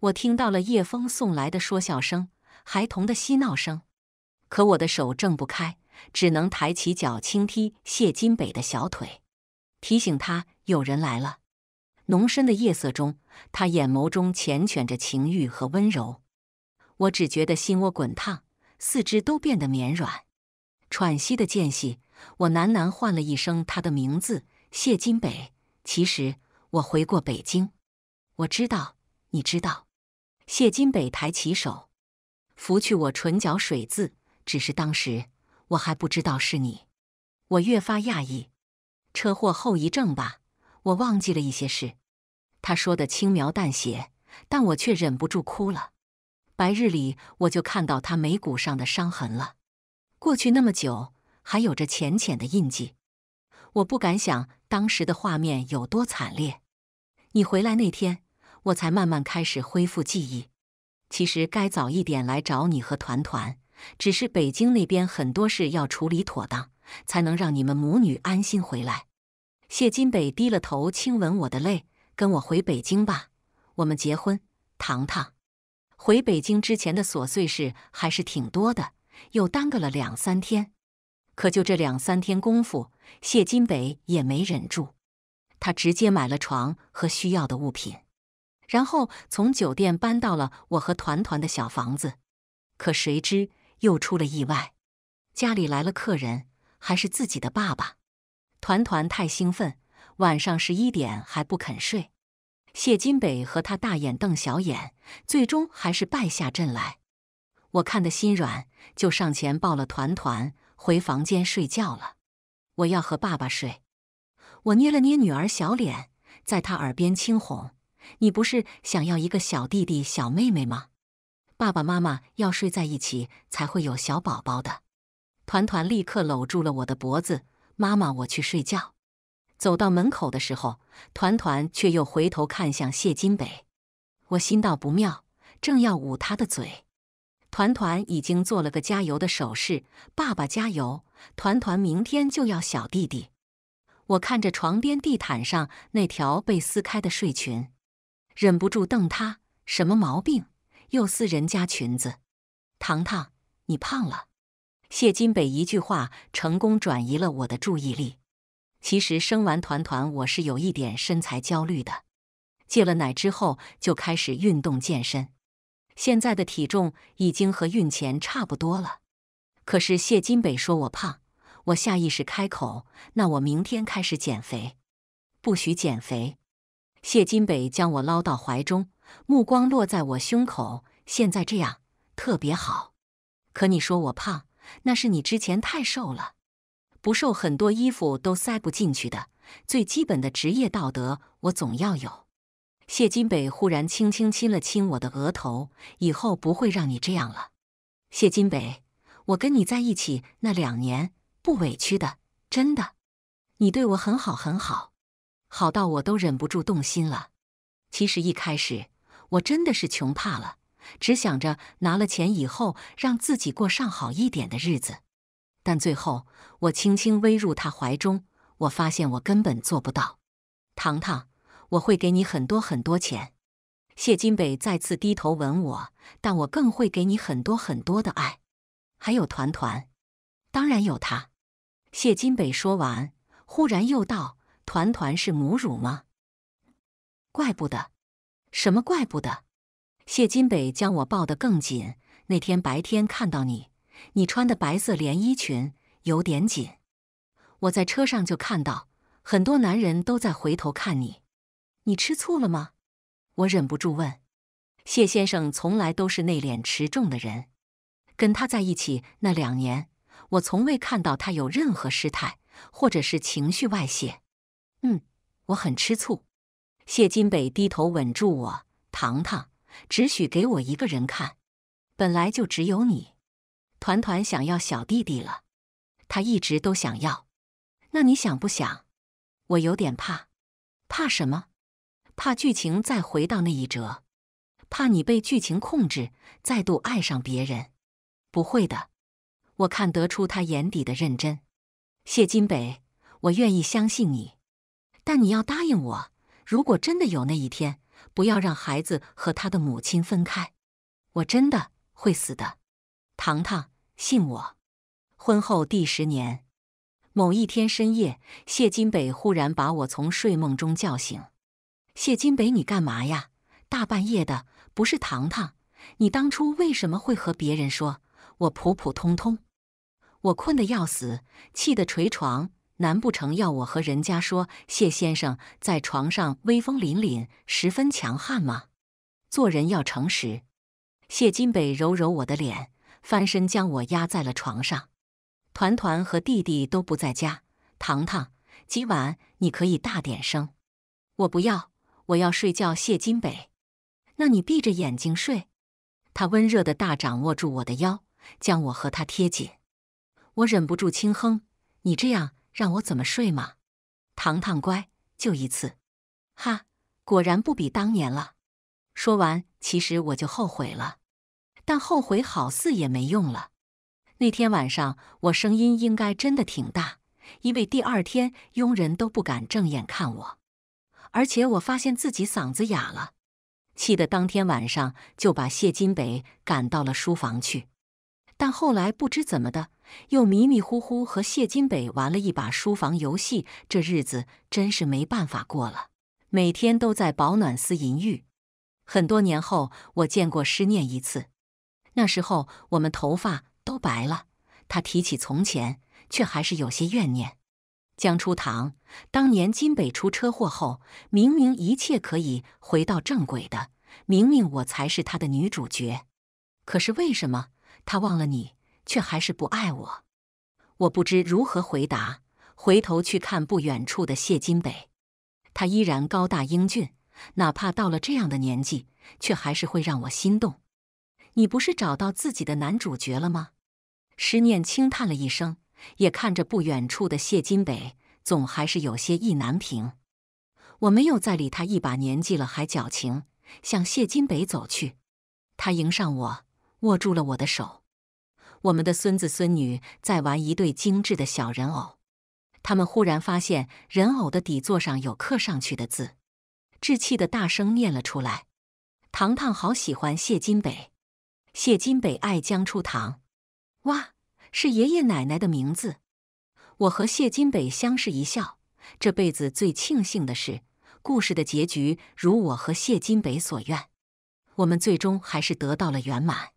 我听到了叶枫送来的说笑声，孩童的嬉闹声。可我的手挣不开，只能抬起脚轻踢谢金北的小腿，提醒他有人来了。浓深的夜色中，他眼眸中缱绻着情欲和温柔。我只觉得心窝滚烫，四肢都变得绵软。喘息的间隙，我喃喃唤了一声他的名字——谢金北。其实我回过北京，我知道，你知道。谢金北抬起手，拂去我唇角水渍。只是当时我还不知道是你。我越发讶异，车祸后遗症吧？我忘记了一些事。他说的轻描淡写，但我却忍不住哭了。白日里我就看到他眉骨上的伤痕了，过去那么久还有着浅浅的印记，我不敢想当时的画面有多惨烈。你回来那天，我才慢慢开始恢复记忆。其实该早一点来找你和团团，只是北京那边很多事要处理妥当，才能让你们母女安心回来。谢金北低了头，亲吻我的泪，跟我回北京吧，我们结婚，糖糖。回北京之前的琐碎事还是挺多的，又耽搁了两三天。可就这两三天功夫，谢金北也没忍住，他直接买了床和需要的物品，然后从酒店搬到了我和团团的小房子。可谁知又出了意外，家里来了客人，还是自己的爸爸。团团太兴奋，晚上十一点还不肯睡。谢金北和他大眼瞪小眼，最终还是败下阵来。我看得心软，就上前抱了团团回房间睡觉了。我要和爸爸睡。我捏了捏女儿小脸，在她耳边轻哄：“你不是想要一个小弟弟、小妹妹吗？爸爸妈妈要睡在一起才会有小宝宝的。”团团立刻搂住了我的脖子：“妈妈，我去睡觉。”走到门口的时候，团团却又回头看向谢金北。我心道不妙，正要捂他的嘴，团团已经做了个加油的手势：“爸爸加油！”团团明天就要小弟弟。我看着床边地毯上那条被撕开的睡裙，忍不住瞪他：“什么毛病？又撕人家裙子？”糖糖，你胖了。谢金北一句话成功转移了我的注意力。其实生完团团，我是有一点身材焦虑的。戒了奶之后，就开始运动健身，现在的体重已经和孕前差不多了。可是谢金北说我胖，我下意识开口：“那我明天开始减肥。”不许减肥！谢金北将我捞到怀中，目光落在我胸口，现在这样特别好。可你说我胖，那是你之前太瘦了。不瘦，很多衣服都塞不进去的。最基本的职业道德，我总要有。谢金北忽然轻轻亲了亲我的额头，以后不会让你这样了。谢金北，我跟你在一起那两年，不委屈的，真的。你对我很好，很好，好到我都忍不住动心了。其实一开始，我真的是穷怕了，只想着拿了钱以后，让自己过上好一点的日子。但最后，我轻轻偎入他怀中，我发现我根本做不到。糖糖，我会给你很多很多钱。谢金北再次低头吻我，但我更会给你很多很多的爱。还有团团，当然有他。谢金北说完，忽然又道：“团团是母乳吗？怪不得，什么怪不得？”谢金北将我抱得更紧。那天白天看到你。你穿的白色连衣裙有点紧，我在车上就看到很多男人都在回头看你，你吃醋了吗？我忍不住问。谢先生从来都是内敛持重的人，跟他在一起那两年，我从未看到他有任何失态或者是情绪外泄。嗯，我很吃醋。谢金北低头吻住我，糖糖，只许给我一个人看，本来就只有你。团团想要小弟弟了，他一直都想要。那你想不想？我有点怕，怕什么？怕剧情再回到那一折，怕你被剧情控制，再度爱上别人。不会的，我看得出他眼底的认真。谢金北，我愿意相信你，但你要答应我，如果真的有那一天，不要让孩子和他的母亲分开，我真的会死的。糖糖，信我。婚后第十年，某一天深夜，谢金北忽然把我从睡梦中叫醒。谢金北，你干嘛呀？大半夜的，不是糖糖，你当初为什么会和别人说我普普通通？我困得要死，气得捶床。难不成要我和人家说谢先生在床上威风凛凛，十分强悍吗？做人要诚实。谢金北揉揉我的脸。翻身将我压在了床上，团团和弟弟都不在家。糖糖，今晚你可以大点声。我不要，我要睡觉。谢金北，那你闭着眼睛睡。他温热的大掌握住我的腰，将我和他贴紧。我忍不住轻哼，你这样让我怎么睡嘛？糖糖乖，就一次。哈，果然不比当年了。说完，其实我就后悔了。但后悔好似也没用了。那天晚上我声音应该真的挺大，因为第二天佣人都不敢正眼看我，而且我发现自己嗓子哑了，气得当天晚上就把谢金北赶到了书房去。但后来不知怎么的，又迷迷糊糊和谢金北玩了一把书房游戏。这日子真是没办法过了，每天都在饱暖思淫欲。很多年后，我见过失念一次。那时候我们头发都白了，他提起从前，却还是有些怨念。江初堂当年金北出车祸后，明明一切可以回到正轨的，明明我才是他的女主角，可是为什么他忘了你，却还是不爱我？我不知如何回答，回头去看不远处的谢金北，他依然高大英俊，哪怕到了这样的年纪，却还是会让我心动。你不是找到自己的男主角了吗？失念轻叹了一声，也看着不远处的谢金北，总还是有些意难平。我没有再理他，一把年纪了还矫情，向谢金北走去。他迎上我，握住了我的手。我们的孙子孙女在玩一对精致的小人偶，他们忽然发现人偶的底座上有刻上去的字，稚气的大声念了出来：“糖糖好喜欢谢金北。”谢金北爱江初堂。哇，是爷爷奶奶的名字。我和谢金北相视一笑。这辈子最庆幸的是，故事的结局如我和谢金北所愿，我们最终还是得到了圆满。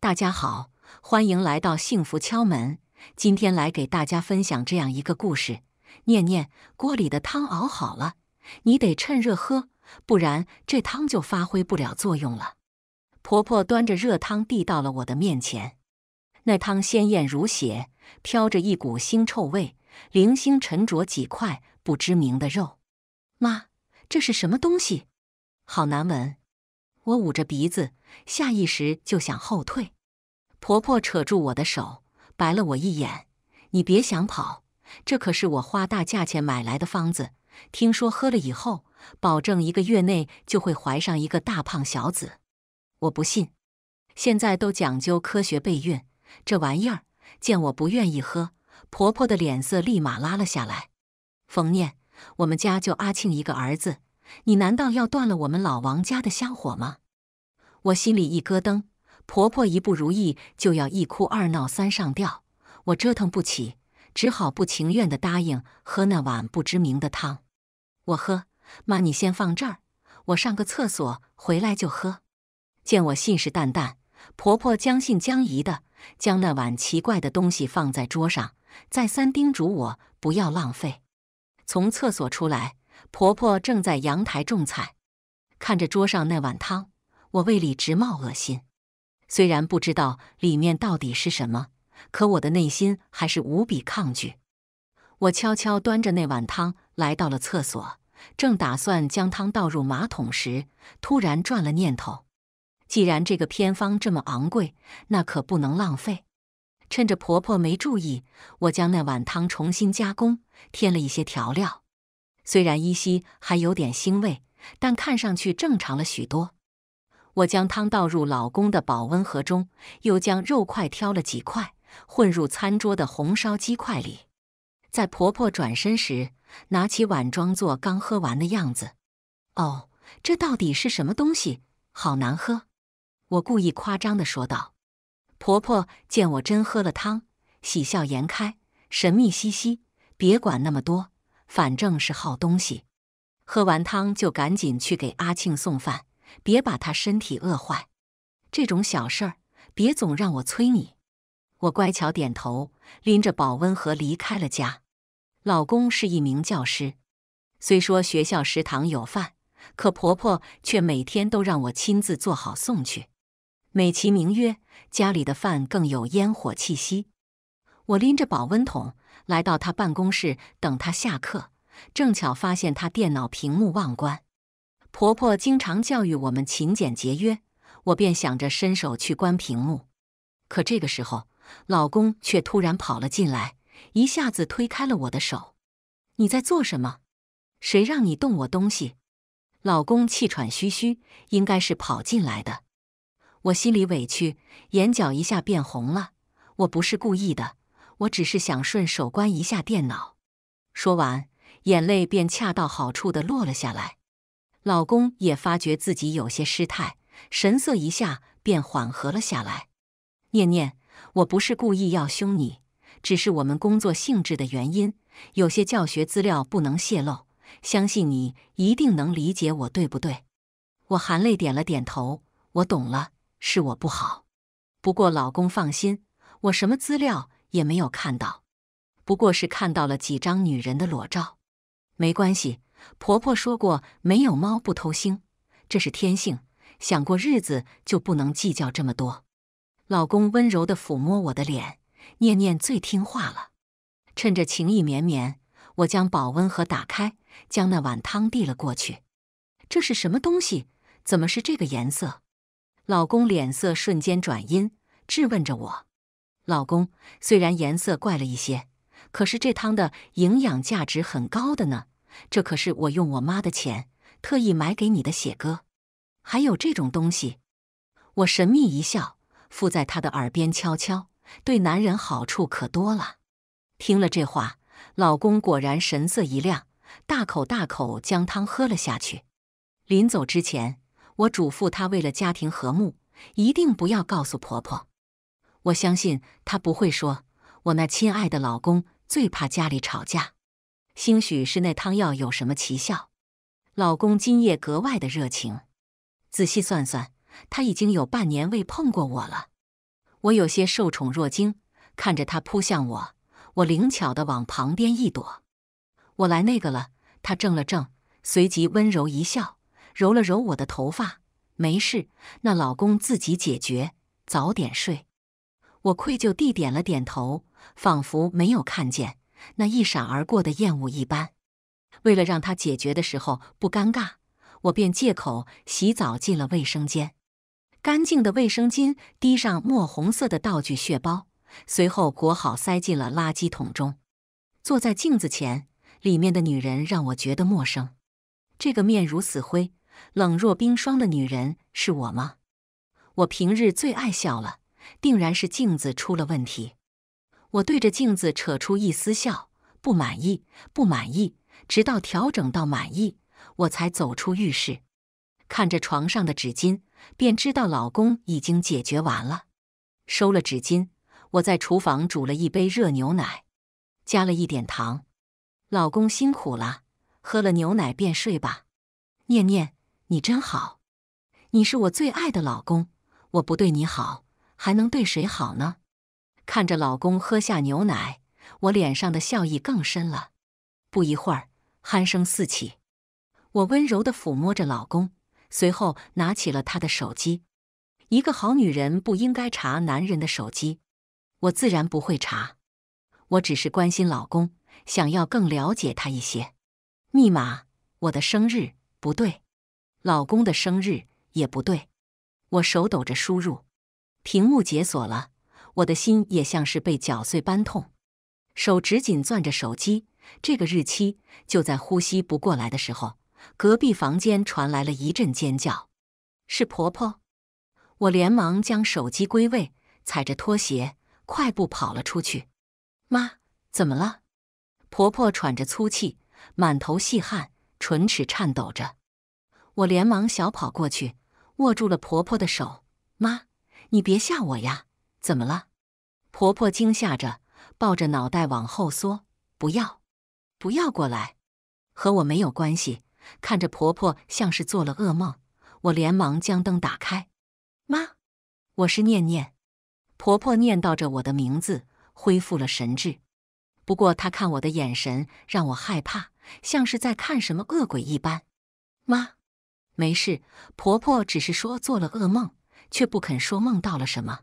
大家好，欢迎来到幸福敲门。今天来给大家分享这样一个故事。念念，锅里的汤熬好了，你得趁热喝，不然这汤就发挥不了作用了。婆婆端着热汤递到了我的面前，那汤鲜艳如血，飘着一股腥臭味，零星沉着几块不知名的肉。妈，这是什么东西？好难闻！我捂着鼻子，下意识就想后退。婆婆扯住我的手，白了我一眼：“你别想跑，这可是我花大价钱买来的方子，听说喝了以后，保证一个月内就会怀上一个大胖小子。”我不信，现在都讲究科学备孕，这玩意儿见我不愿意喝，婆婆的脸色立马拉了下来。冯念，我们家就阿庆一个儿子，你难道要断了我们老王家的香火吗？我心里一咯噔，婆婆一不如意就要一哭二闹三上吊，我折腾不起，只好不情愿地答应喝那碗不知名的汤。我喝，妈你先放这儿，我上个厕所回来就喝。见我信誓旦旦，婆婆将信将疑的将那碗奇怪的东西放在桌上，再三叮嘱我不要浪费。从厕所出来，婆婆正在阳台种菜，看着桌上那碗汤，我胃里直冒恶心。虽然不知道里面到底是什么，可我的内心还是无比抗拒。我悄悄端着那碗汤来到了厕所，正打算将汤倒入马桶时，突然转了念头。既然这个偏方这么昂贵，那可不能浪费。趁着婆婆没注意，我将那碗汤重新加工，添了一些调料。虽然依稀还有点腥味，但看上去正常了许多。我将汤倒入老公的保温盒中，又将肉块挑了几块，混入餐桌的红烧鸡块里。在婆婆转身时，拿起碗装作刚喝完的样子。哦，这到底是什么东西？好难喝！我故意夸张地说道：“婆婆见我真喝了汤，喜笑颜开，神秘兮兮。别管那么多，反正是好东西。喝完汤就赶紧去给阿庆送饭，别把他身体饿坏。这种小事儿，别总让我催你。”我乖巧点头，拎着保温盒离开了家。老公是一名教师，虽说学校食堂有饭，可婆婆却每天都让我亲自做好送去。美其名曰，家里的饭更有烟火气息。我拎着保温桶来到他办公室等他下课，正巧发现他电脑屏幕忘关。婆婆经常教育我们勤俭节约，我便想着伸手去关屏幕。可这个时候，老公却突然跑了进来，一下子推开了我的手。你在做什么？谁让你动我东西？老公气喘吁吁，应该是跑进来的。我心里委屈，眼角一下变红了。我不是故意的，我只是想顺手关一下电脑。说完，眼泪便恰到好处的落了下来。老公也发觉自己有些失态，神色一下便缓和了下来。念念，我不是故意要凶你，只是我们工作性质的原因，有些教学资料不能泄露，相信你一定能理解我，对不对？我含泪点了点头，我懂了。是我不好，不过老公放心，我什么资料也没有看到，不过是看到了几张女人的裸照。没关系，婆婆说过，没有猫不偷腥，这是天性。想过日子就不能计较这么多。老公温柔地抚摸我的脸，念念最听话了。趁着情意绵绵，我将保温盒打开，将那碗汤递了过去。这是什么东西？怎么是这个颜色？老公脸色瞬间转阴，质问着我：“老公，虽然颜色怪了一些，可是这汤的营养价值很高的呢。这可是我用我妈的钱特意买给你的。”血鸽。还有这种东西，我神秘一笑，附在他的耳边悄悄：“对男人好处可多了。”听了这话，老公果然神色一亮，大口大口将汤喝了下去。临走之前。我嘱咐她，为了家庭和睦，一定不要告诉婆婆。我相信她不会说。我那亲爱的老公最怕家里吵架，兴许是那汤药有什么奇效。老公今夜格外的热情。仔细算算，他已经有半年未碰过我了。我有些受宠若惊，看着他扑向我，我灵巧的往旁边一躲。我来那个了。他怔了怔，随即温柔一笑。揉了揉我的头发，没事，那老公自己解决，早点睡。我愧疚地点了点头，仿佛没有看见那一闪而过的厌恶一般。为了让他解决的时候不尴尬，我便借口洗澡进了卫生间。干净的卫生巾滴上墨红色的道具血包，随后裹好塞进了垃圾桶中。坐在镜子前，里面的女人让我觉得陌生，这个面如死灰。冷若冰霜的女人是我吗？我平日最爱笑了，定然是镜子出了问题。我对着镜子扯出一丝笑，不满意，不满意，直到调整到满意，我才走出浴室。看着床上的纸巾，便知道老公已经解决完了。收了纸巾，我在厨房煮了一杯热牛奶，加了一点糖。老公辛苦了，喝了牛奶便睡吧，念念。你真好，你是我最爱的老公。我不对你好，还能对谁好呢？看着老公喝下牛奶，我脸上的笑意更深了。不一会儿，鼾声四起。我温柔地抚摸着老公，随后拿起了他的手机。一个好女人不应该查男人的手机，我自然不会查。我只是关心老公，想要更了解他一些。密码，我的生日不对。老公的生日也不对，我手抖着输入，屏幕解锁了，我的心也像是被绞碎般痛，手指紧攥着手机。这个日期就在呼吸不过来的时候，隔壁房间传来了一阵尖叫，是婆婆。我连忙将手机归位，踩着拖鞋快步跑了出去。妈，怎么了？婆婆喘着粗气，满头细汗，唇齿颤抖着。我连忙小跑过去，握住了婆婆的手。妈，你别吓我呀！怎么了？婆婆惊吓着，抱着脑袋往后缩。不要，不要过来，和我没有关系。看着婆婆像是做了噩梦，我连忙将灯打开。妈，我是念念。婆婆念叨着我的名字，恢复了神智。不过她看我的眼神让我害怕，像是在看什么恶鬼一般。妈。没事，婆婆只是说做了噩梦，却不肯说梦到了什么。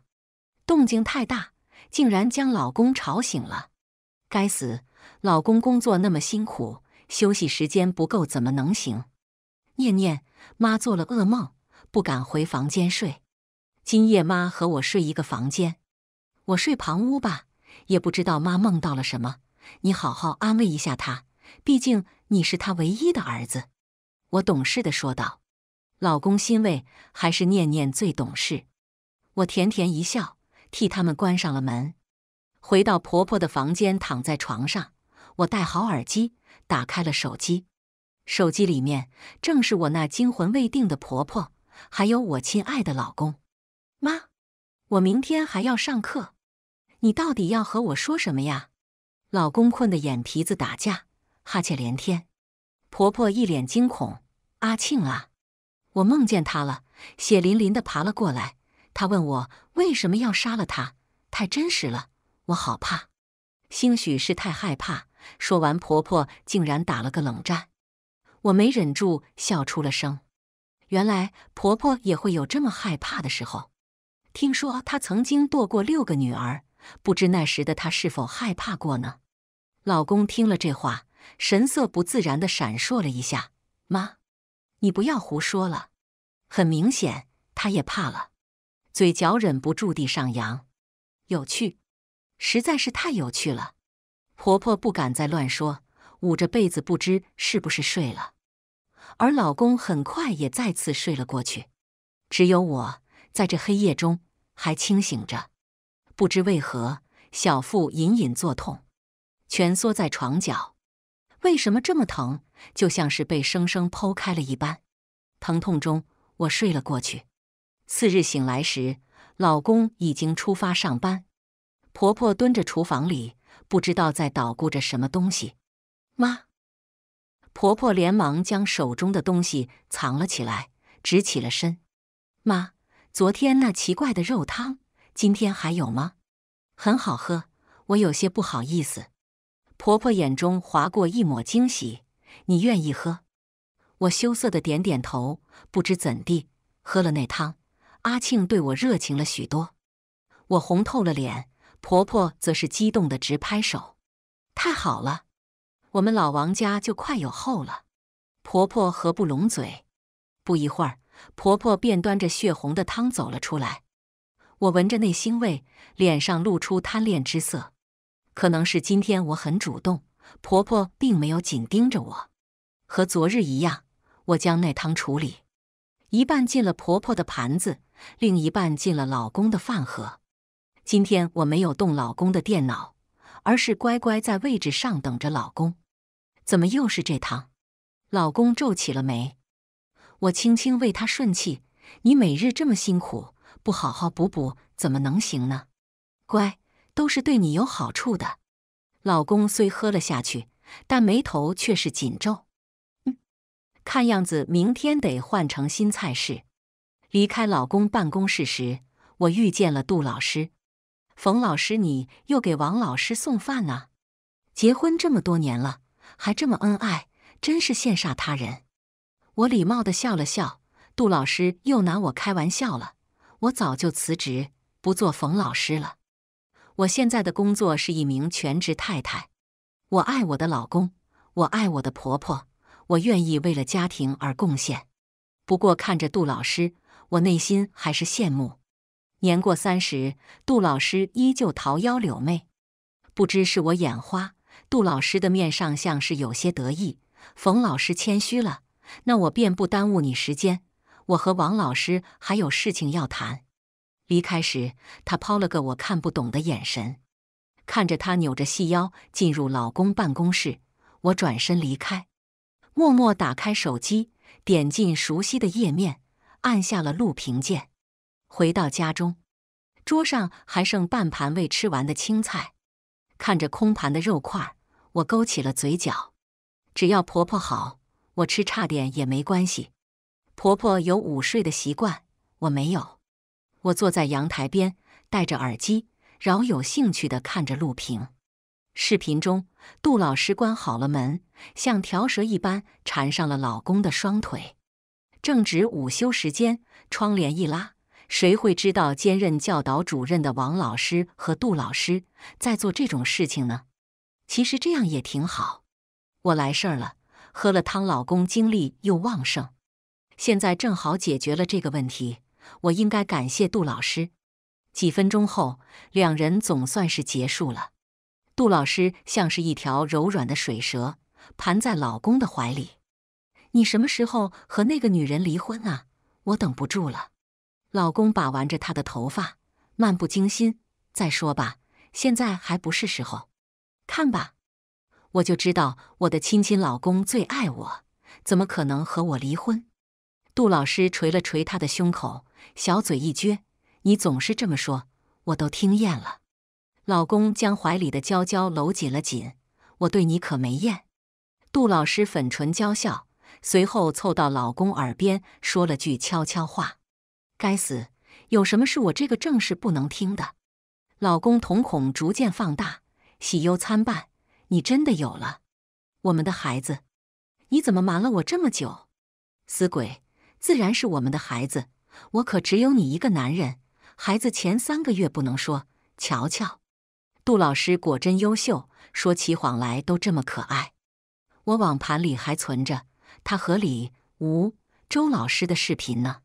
动静太大，竟然将老公吵醒了。该死，老公工作那么辛苦，休息时间不够怎么能行？念念，妈做了噩梦，不敢回房间睡。今夜妈和我睡一个房间，我睡旁屋吧。也不知道妈梦到了什么，你好好安慰一下她，毕竟你是她唯一的儿子。我懂事的说道。老公欣慰，还是念念最懂事。我甜甜一笑，替他们关上了门，回到婆婆的房间，躺在床上，我戴好耳机，打开了手机。手机里面正是我那惊魂未定的婆婆，还有我亲爱的老公。妈，我明天还要上课，你到底要和我说什么呀？老公困得眼皮子打架，哈欠连天。婆婆一脸惊恐：“阿庆啊！”我梦见他了，血淋淋的爬了过来。他问我为什么要杀了他？太真实了，我好怕。兴许是太害怕，说完，婆婆竟然打了个冷战。我没忍住笑出了声。原来婆婆也会有这么害怕的时候。听说她曾经堕过六个女儿，不知那时的她是否害怕过呢？老公听了这话，神色不自然地闪烁了一下。妈。你不要胡说了，很明显，他也怕了，嘴角忍不住地上扬。有趣，实在是太有趣了。婆婆不敢再乱说，捂着被子不知是不是睡了。而老公很快也再次睡了过去，只有我在这黑夜中还清醒着。不知为何，小腹隐隐作痛，蜷缩在床角。为什么这么疼？就像是被生生剖开了一般，疼痛中我睡了过去。次日醒来时，老公已经出发上班，婆婆蹲着厨房里，不知道在捣鼓着什么东西。妈，婆婆连忙将手中的东西藏了起来，直起了身。妈，昨天那奇怪的肉汤，今天还有吗？很好喝。我有些不好意思。婆婆眼中划过一抹惊喜。你愿意喝？我羞涩的点点头。不知怎地，喝了那汤，阿庆对我热情了许多。我红透了脸，婆婆则是激动的直拍手：“太好了，我们老王家就快有后了！”婆婆合不拢嘴。不一会儿，婆婆便端着血红的汤走了出来。我闻着那腥味，脸上露出贪恋之色。可能是今天我很主动。婆婆并没有紧盯着我，和昨日一样，我将那汤处理，一半进了婆婆的盘子，另一半进了老公的饭盒。今天我没有动老公的电脑，而是乖乖在位置上等着老公。怎么又是这汤？老公皱起了眉，我轻轻为他顺气：“你每日这么辛苦，不好好补补怎么能行呢？乖，都是对你有好处的。”老公虽喝了下去，但眉头却是紧皱。看样子明天得换成新菜式。离开老公办公室时，我遇见了杜老师。冯老师，你又给王老师送饭啊？结婚这么多年了，还这么恩爱，真是羡煞他人。我礼貌的笑了笑。杜老师又拿我开玩笑了。我早就辞职不做冯老师了。我现在的工作是一名全职太太，我爱我的老公，我爱我的婆婆，我愿意为了家庭而贡献。不过看着杜老师，我内心还是羡慕。年过三十，杜老师依旧桃夭柳媚，不知是我眼花。杜老师的面上像是有些得意。冯老师谦虚了，那我便不耽误你时间，我和王老师还有事情要谈。离开时，他抛了个我看不懂的眼神，看着他扭着细腰进入老公办公室，我转身离开，默默打开手机，点进熟悉的页面，按下了录屏键。回到家中，桌上还剩半盘未吃完的青菜，看着空盘的肉块，我勾起了嘴角。只要婆婆好，我吃差点也没关系。婆婆有午睡的习惯，我没有。我坐在阳台边，戴着耳机，饶有兴趣地看着录屏。视频中，杜老师关好了门，像条蛇一般缠上了老公的双腿。正值午休时间，窗帘一拉，谁会知道兼任教导主任的王老师和杜老师在做这种事情呢？其实这样也挺好。我来事儿了，喝了汤，老公精力又旺盛，现在正好解决了这个问题。我应该感谢杜老师。几分钟后，两人总算是结束了。杜老师像是一条柔软的水蛇，盘在老公的怀里。你什么时候和那个女人离婚啊？我等不住了。老公把玩着她的头发，漫不经心：“再说吧，现在还不是时候。看吧，我就知道我的亲亲老公最爱我，怎么可能和我离婚？”杜老师捶了捶他的胸口，小嘴一撅：“你总是这么说，我都听厌了。”老公将怀里的娇娇搂紧了紧：“我对你可没厌。”杜老师粉唇娇笑，随后凑到老公耳边说了句悄悄话：“该死，有什么是我这个正事不能听的？”老公瞳孔逐渐放大，喜忧参半：“你真的有了我们的孩子？你怎么瞒了我这么久？死鬼！”自然是我们的孩子，我可只有你一个男人。孩子前三个月不能说，瞧瞧，杜老师果真优秀，说起谎来都这么可爱。我网盘里还存着他和李、吴、周老师的视频呢。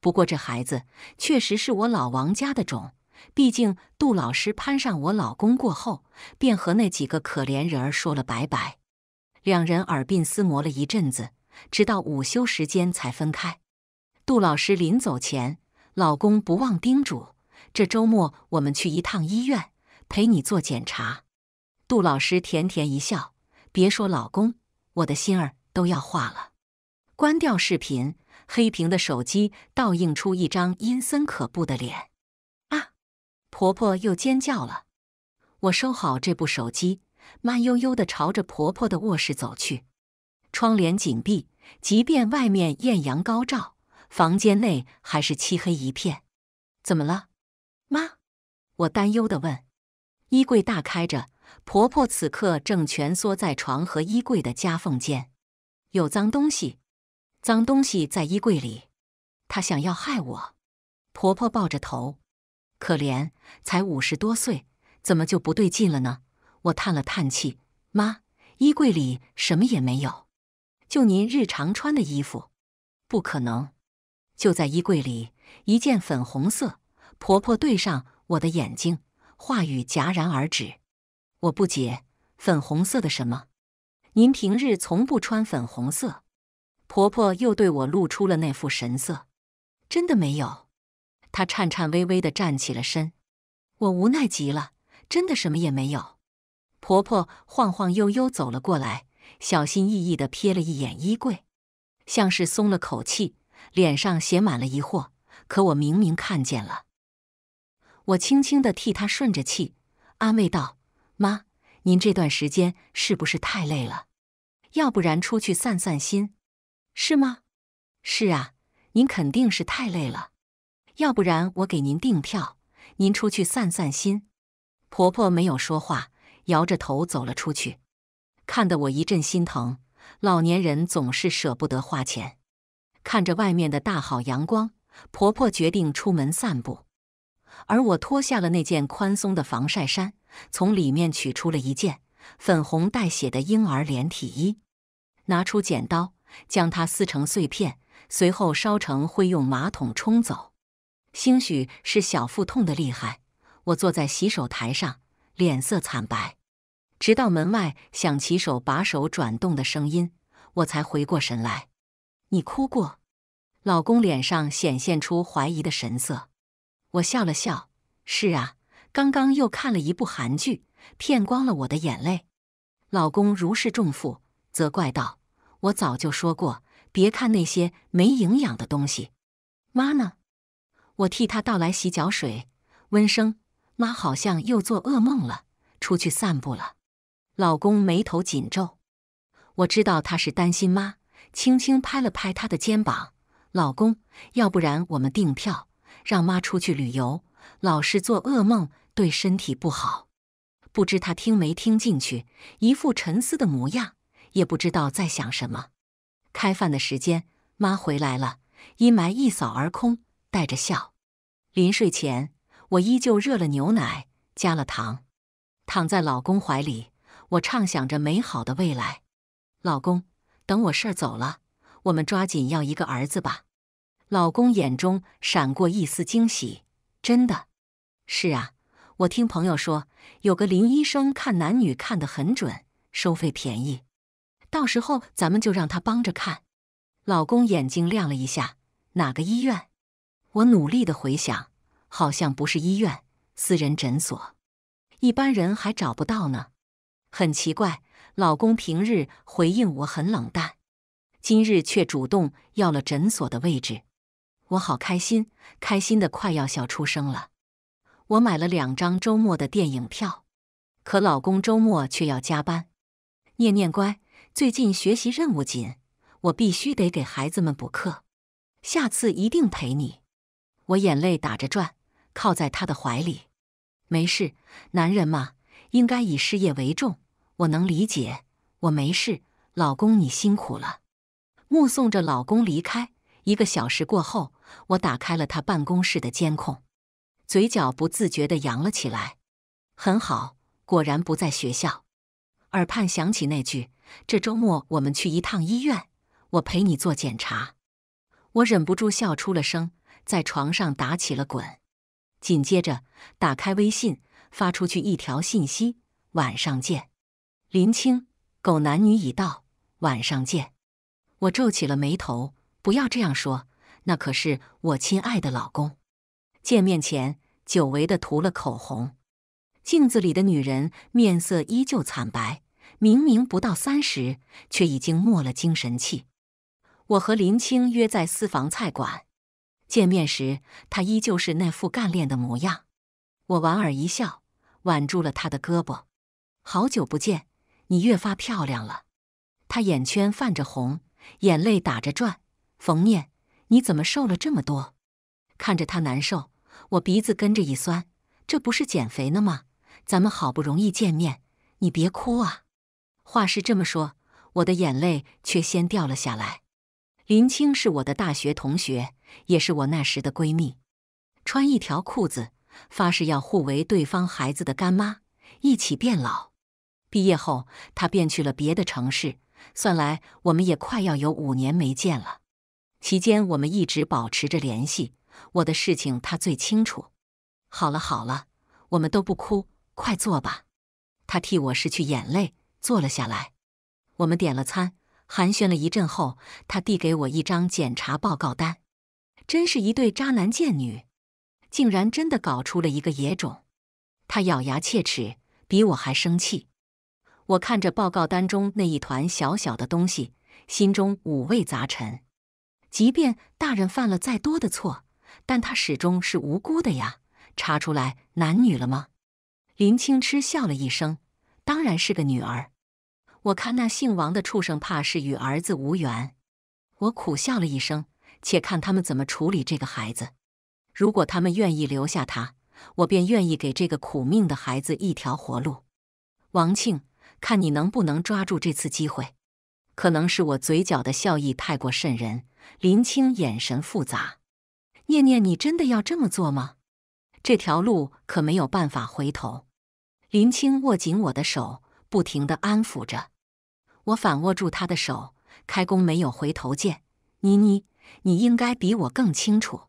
不过这孩子确实是我老王家的种，毕竟杜老师攀上我老公过后，便和那几个可怜人儿说了拜拜，两人耳鬓厮磨了一阵子。直到午休时间才分开。杜老师临走前，老公不忘叮嘱：“这周末我们去一趟医院，陪你做检查。”杜老师甜甜一笑，别说老公，我的心儿都要化了。关掉视频，黑屏的手机倒映出一张阴森可怖的脸。啊！婆婆又尖叫了。我收好这部手机，慢悠悠地朝着婆婆的卧室走去。窗帘紧闭，即便外面艳阳高照，房间内还是漆黑一片。怎么了，妈？我担忧地问。衣柜大开着，婆婆此刻正蜷缩在床和衣柜的夹缝间。有脏东西，脏东西在衣柜里。她想要害我。婆婆抱着头，可怜，才五十多岁，怎么就不对劲了呢？我叹了叹气。妈，衣柜里什么也没有。就您日常穿的衣服，不可能就在衣柜里。一件粉红色，婆婆对上我的眼睛，话语戛然而止。我不解，粉红色的什么？您平日从不穿粉红色。婆婆又对我露出了那副神色。真的没有。她颤颤巍巍的站起了身。我无奈极了，真的什么也没有。婆婆晃晃悠悠走了过来。小心翼翼的瞥了一眼衣柜，像是松了口气，脸上写满了疑惑。可我明明看见了。我轻轻的替她顺着气，安慰道：“妈，您这段时间是不是太累了？要不然出去散散心，是吗？”“是啊，您肯定是太累了。要不然我给您订票，您出去散散心。”婆婆没有说话，摇着头走了出去。看得我一阵心疼，老年人总是舍不得花钱。看着外面的大好阳光，婆婆决定出门散步，而我脱下了那件宽松的防晒衫，从里面取出了一件粉红带血的婴儿连体衣，拿出剪刀将它撕成碎片，随后烧成灰用马桶冲走。兴许是小腹痛的厉害，我坐在洗手台上，脸色惨白。直到门外响起手把手转动的声音，我才回过神来。你哭过？老公脸上显现出怀疑的神色。我笑了笑：“是啊，刚刚又看了一部韩剧，骗光了我的眼泪。”老公如释重负，责怪道：“我早就说过，别看那些没营养的东西。”妈呢？我替她倒来洗脚水，温声：“妈好像又做噩梦了，出去散步了。”老公眉头紧皱，我知道他是担心妈，轻轻拍了拍他的肩膀。老公，要不然我们订票，让妈出去旅游。老是做噩梦对身体不好。不知他听没听进去，一副沉思的模样，也不知道在想什么。开饭的时间，妈回来了，阴霾一扫而空，带着笑。临睡前，我依旧热了牛奶，加了糖，躺在老公怀里。我畅想着美好的未来，老公，等我事儿走了，我们抓紧要一个儿子吧。老公眼中闪过一丝惊喜，真的？是啊，我听朋友说，有个林医生看男女看得很准，收费便宜，到时候咱们就让他帮着看。老公眼睛亮了一下，哪个医院？我努力的回想，好像不是医院，私人诊所，一般人还找不到呢。很奇怪，老公平日回应我很冷淡，今日却主动要了诊所的位置，我好开心，开心的快要笑出声了。我买了两张周末的电影票，可老公周末却要加班。念念乖，最近学习任务紧，我必须得给孩子们补课，下次一定陪你。我眼泪打着转，靠在他的怀里。没事，男人嘛，应该以事业为重。我能理解，我没事，老公你辛苦了。目送着老公离开，一个小时过后，我打开了他办公室的监控，嘴角不自觉的扬了起来。很好，果然不在学校。耳畔响起那句：“这周末我们去一趟医院，我陪你做检查。”我忍不住笑出了声，在床上打起了滚。紧接着，打开微信发出去一条信息：“晚上见。”林青，狗男女已到，晚上见。我皱起了眉头，不要这样说，那可是我亲爱的老公。见面前，久违的涂了口红，镜子里的女人面色依旧惨白，明明不到三十，却已经没了精神气。我和林青约在私房菜馆见面时，他依旧是那副干练的模样。我莞尔一笑，挽住了他的胳膊，好久不见。你越发漂亮了，她眼圈泛着红，眼泪打着转。冯念，你怎么瘦了这么多？看着她难受，我鼻子跟着一酸。这不是减肥呢吗？咱们好不容易见面，你别哭啊！话是这么说，我的眼泪却先掉了下来。林青是我的大学同学，也是我那时的闺蜜，穿一条裤子，发誓要互为对方孩子的干妈，一起变老。毕业后，他便去了别的城市。算来，我们也快要有五年没见了。期间，我们一直保持着联系。我的事情，他最清楚。好了好了，我们都不哭，快坐吧。他替我拭去眼泪，坐了下来。我们点了餐，寒暄了一阵后，他递给我一张检查报告单。真是一对渣男贱女，竟然真的搞出了一个野种。他咬牙切齿，比我还生气。我看着报告单中那一团小小的东西，心中五味杂陈。即便大人犯了再多的错，但他始终是无辜的呀。查出来男女了吗？林青痴笑了一声：“当然是个女儿。”我看那姓王的畜生怕是与儿子无缘。我苦笑了一声，且看他们怎么处理这个孩子。如果他们愿意留下他，我便愿意给这个苦命的孩子一条活路。王庆。看你能不能抓住这次机会。可能是我嘴角的笑意太过渗人，林青眼神复杂。念念，你真的要这么做吗？这条路可没有办法回头。林青握紧我的手，不停的安抚着我，反握住他的手。开弓没有回头箭。妮妮，你应该比我更清楚。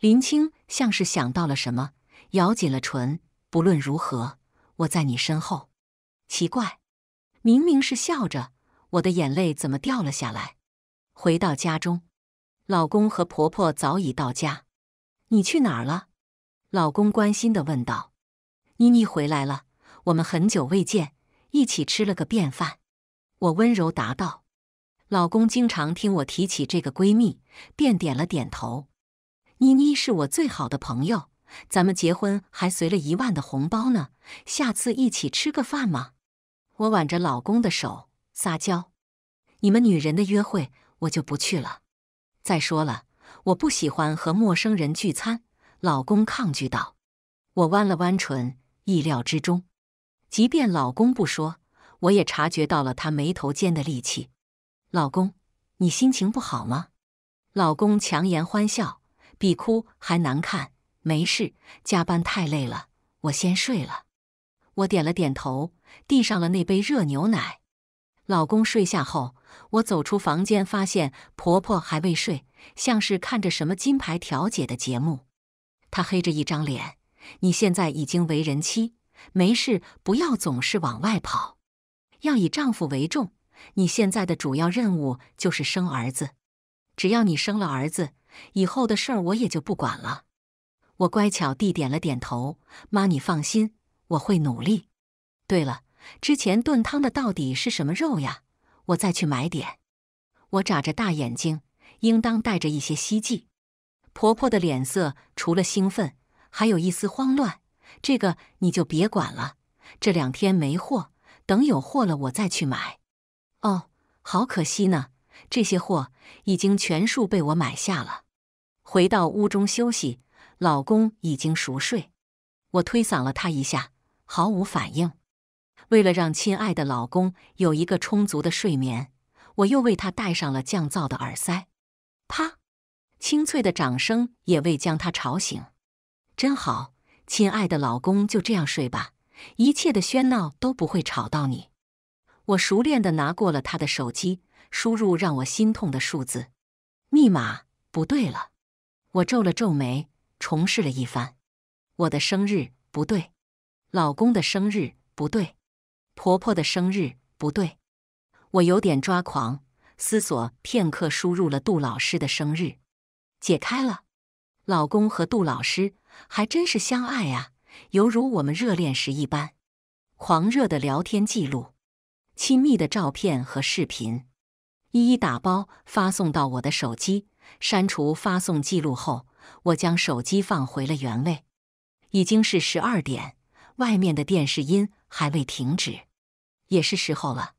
林青像是想到了什么，咬紧了唇。不论如何，我在你身后。奇怪，明明是笑着，我的眼泪怎么掉了下来？回到家中，老公和婆婆早已到家。你去哪儿了？老公关心的问道。妮妮回来了，我们很久未见，一起吃了个便饭。我温柔答道。老公经常听我提起这个闺蜜，便点了点头。妮妮是我最好的朋友，咱们结婚还随了一万的红包呢，下次一起吃个饭吗？我挽着老公的手撒娇：“你们女人的约会，我就不去了。再说了，我不喜欢和陌生人聚餐。”老公抗拒道。我弯了弯唇，意料之中。即便老公不说，我也察觉到了他眉头间的戾气。老公，你心情不好吗？老公强颜欢笑，比哭还难看。没事，加班太累了，我先睡了。我点了点头，递上了那杯热牛奶。老公睡下后，我走出房间，发现婆婆还未睡，像是看着什么金牌调解的节目。她黑着一张脸：“你现在已经为人妻，没事不要总是往外跑，要以丈夫为重。你现在的主要任务就是生儿子，只要你生了儿子，以后的事儿我也就不管了。”我乖巧地点了点头：“妈，你放心。”我会努力。对了，之前炖汤的到底是什么肉呀？我再去买点。我眨着大眼睛，应当带着一些希冀。婆婆的脸色除了兴奋，还有一丝慌乱。这个你就别管了，这两天没货，等有货了我再去买。哦，好可惜呢，这些货已经全数被我买下了。回到屋中休息，老公已经熟睡，我推搡了他一下。毫无反应。为了让亲爱的老公有一个充足的睡眠，我又为他戴上了降噪的耳塞。啪！清脆的掌声也未将他吵醒。真好，亲爱的老公就这样睡吧，一切的喧闹都不会吵到你。我熟练的拿过了他的手机，输入让我心痛的数字。密码不对了，我皱了皱眉，重试了一番。我的生日不对。老公的生日不对，婆婆的生日不对，我有点抓狂。思索片刻，输入了杜老师的生日，解开了。老公和杜老师还真是相爱啊，犹如我们热恋时一般。狂热的聊天记录，亲密的照片和视频，一一打包发送到我的手机。删除发送记录后，我将手机放回了原位。已经是十二点。外面的电视音还未停止，也是时候了。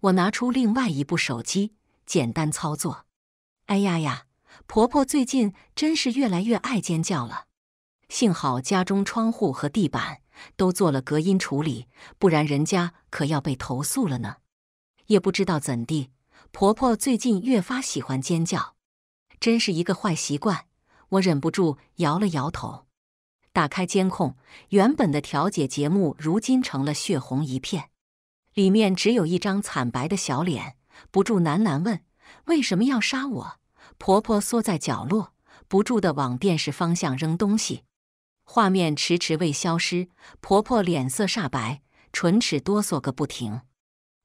我拿出另外一部手机，简单操作。哎呀呀，婆婆最近真是越来越爱尖叫了。幸好家中窗户和地板都做了隔音处理，不然人家可要被投诉了呢。也不知道怎地，婆婆最近越发喜欢尖叫，真是一个坏习惯。我忍不住摇了摇头。打开监控，原本的调解节目如今成了血红一片，里面只有一张惨白的小脸，不住喃喃问：“为什么要杀我？”婆婆缩在角落，不住的往电视方向扔东西。画面迟迟未消失，婆婆脸色煞白，唇齿哆嗦个不停。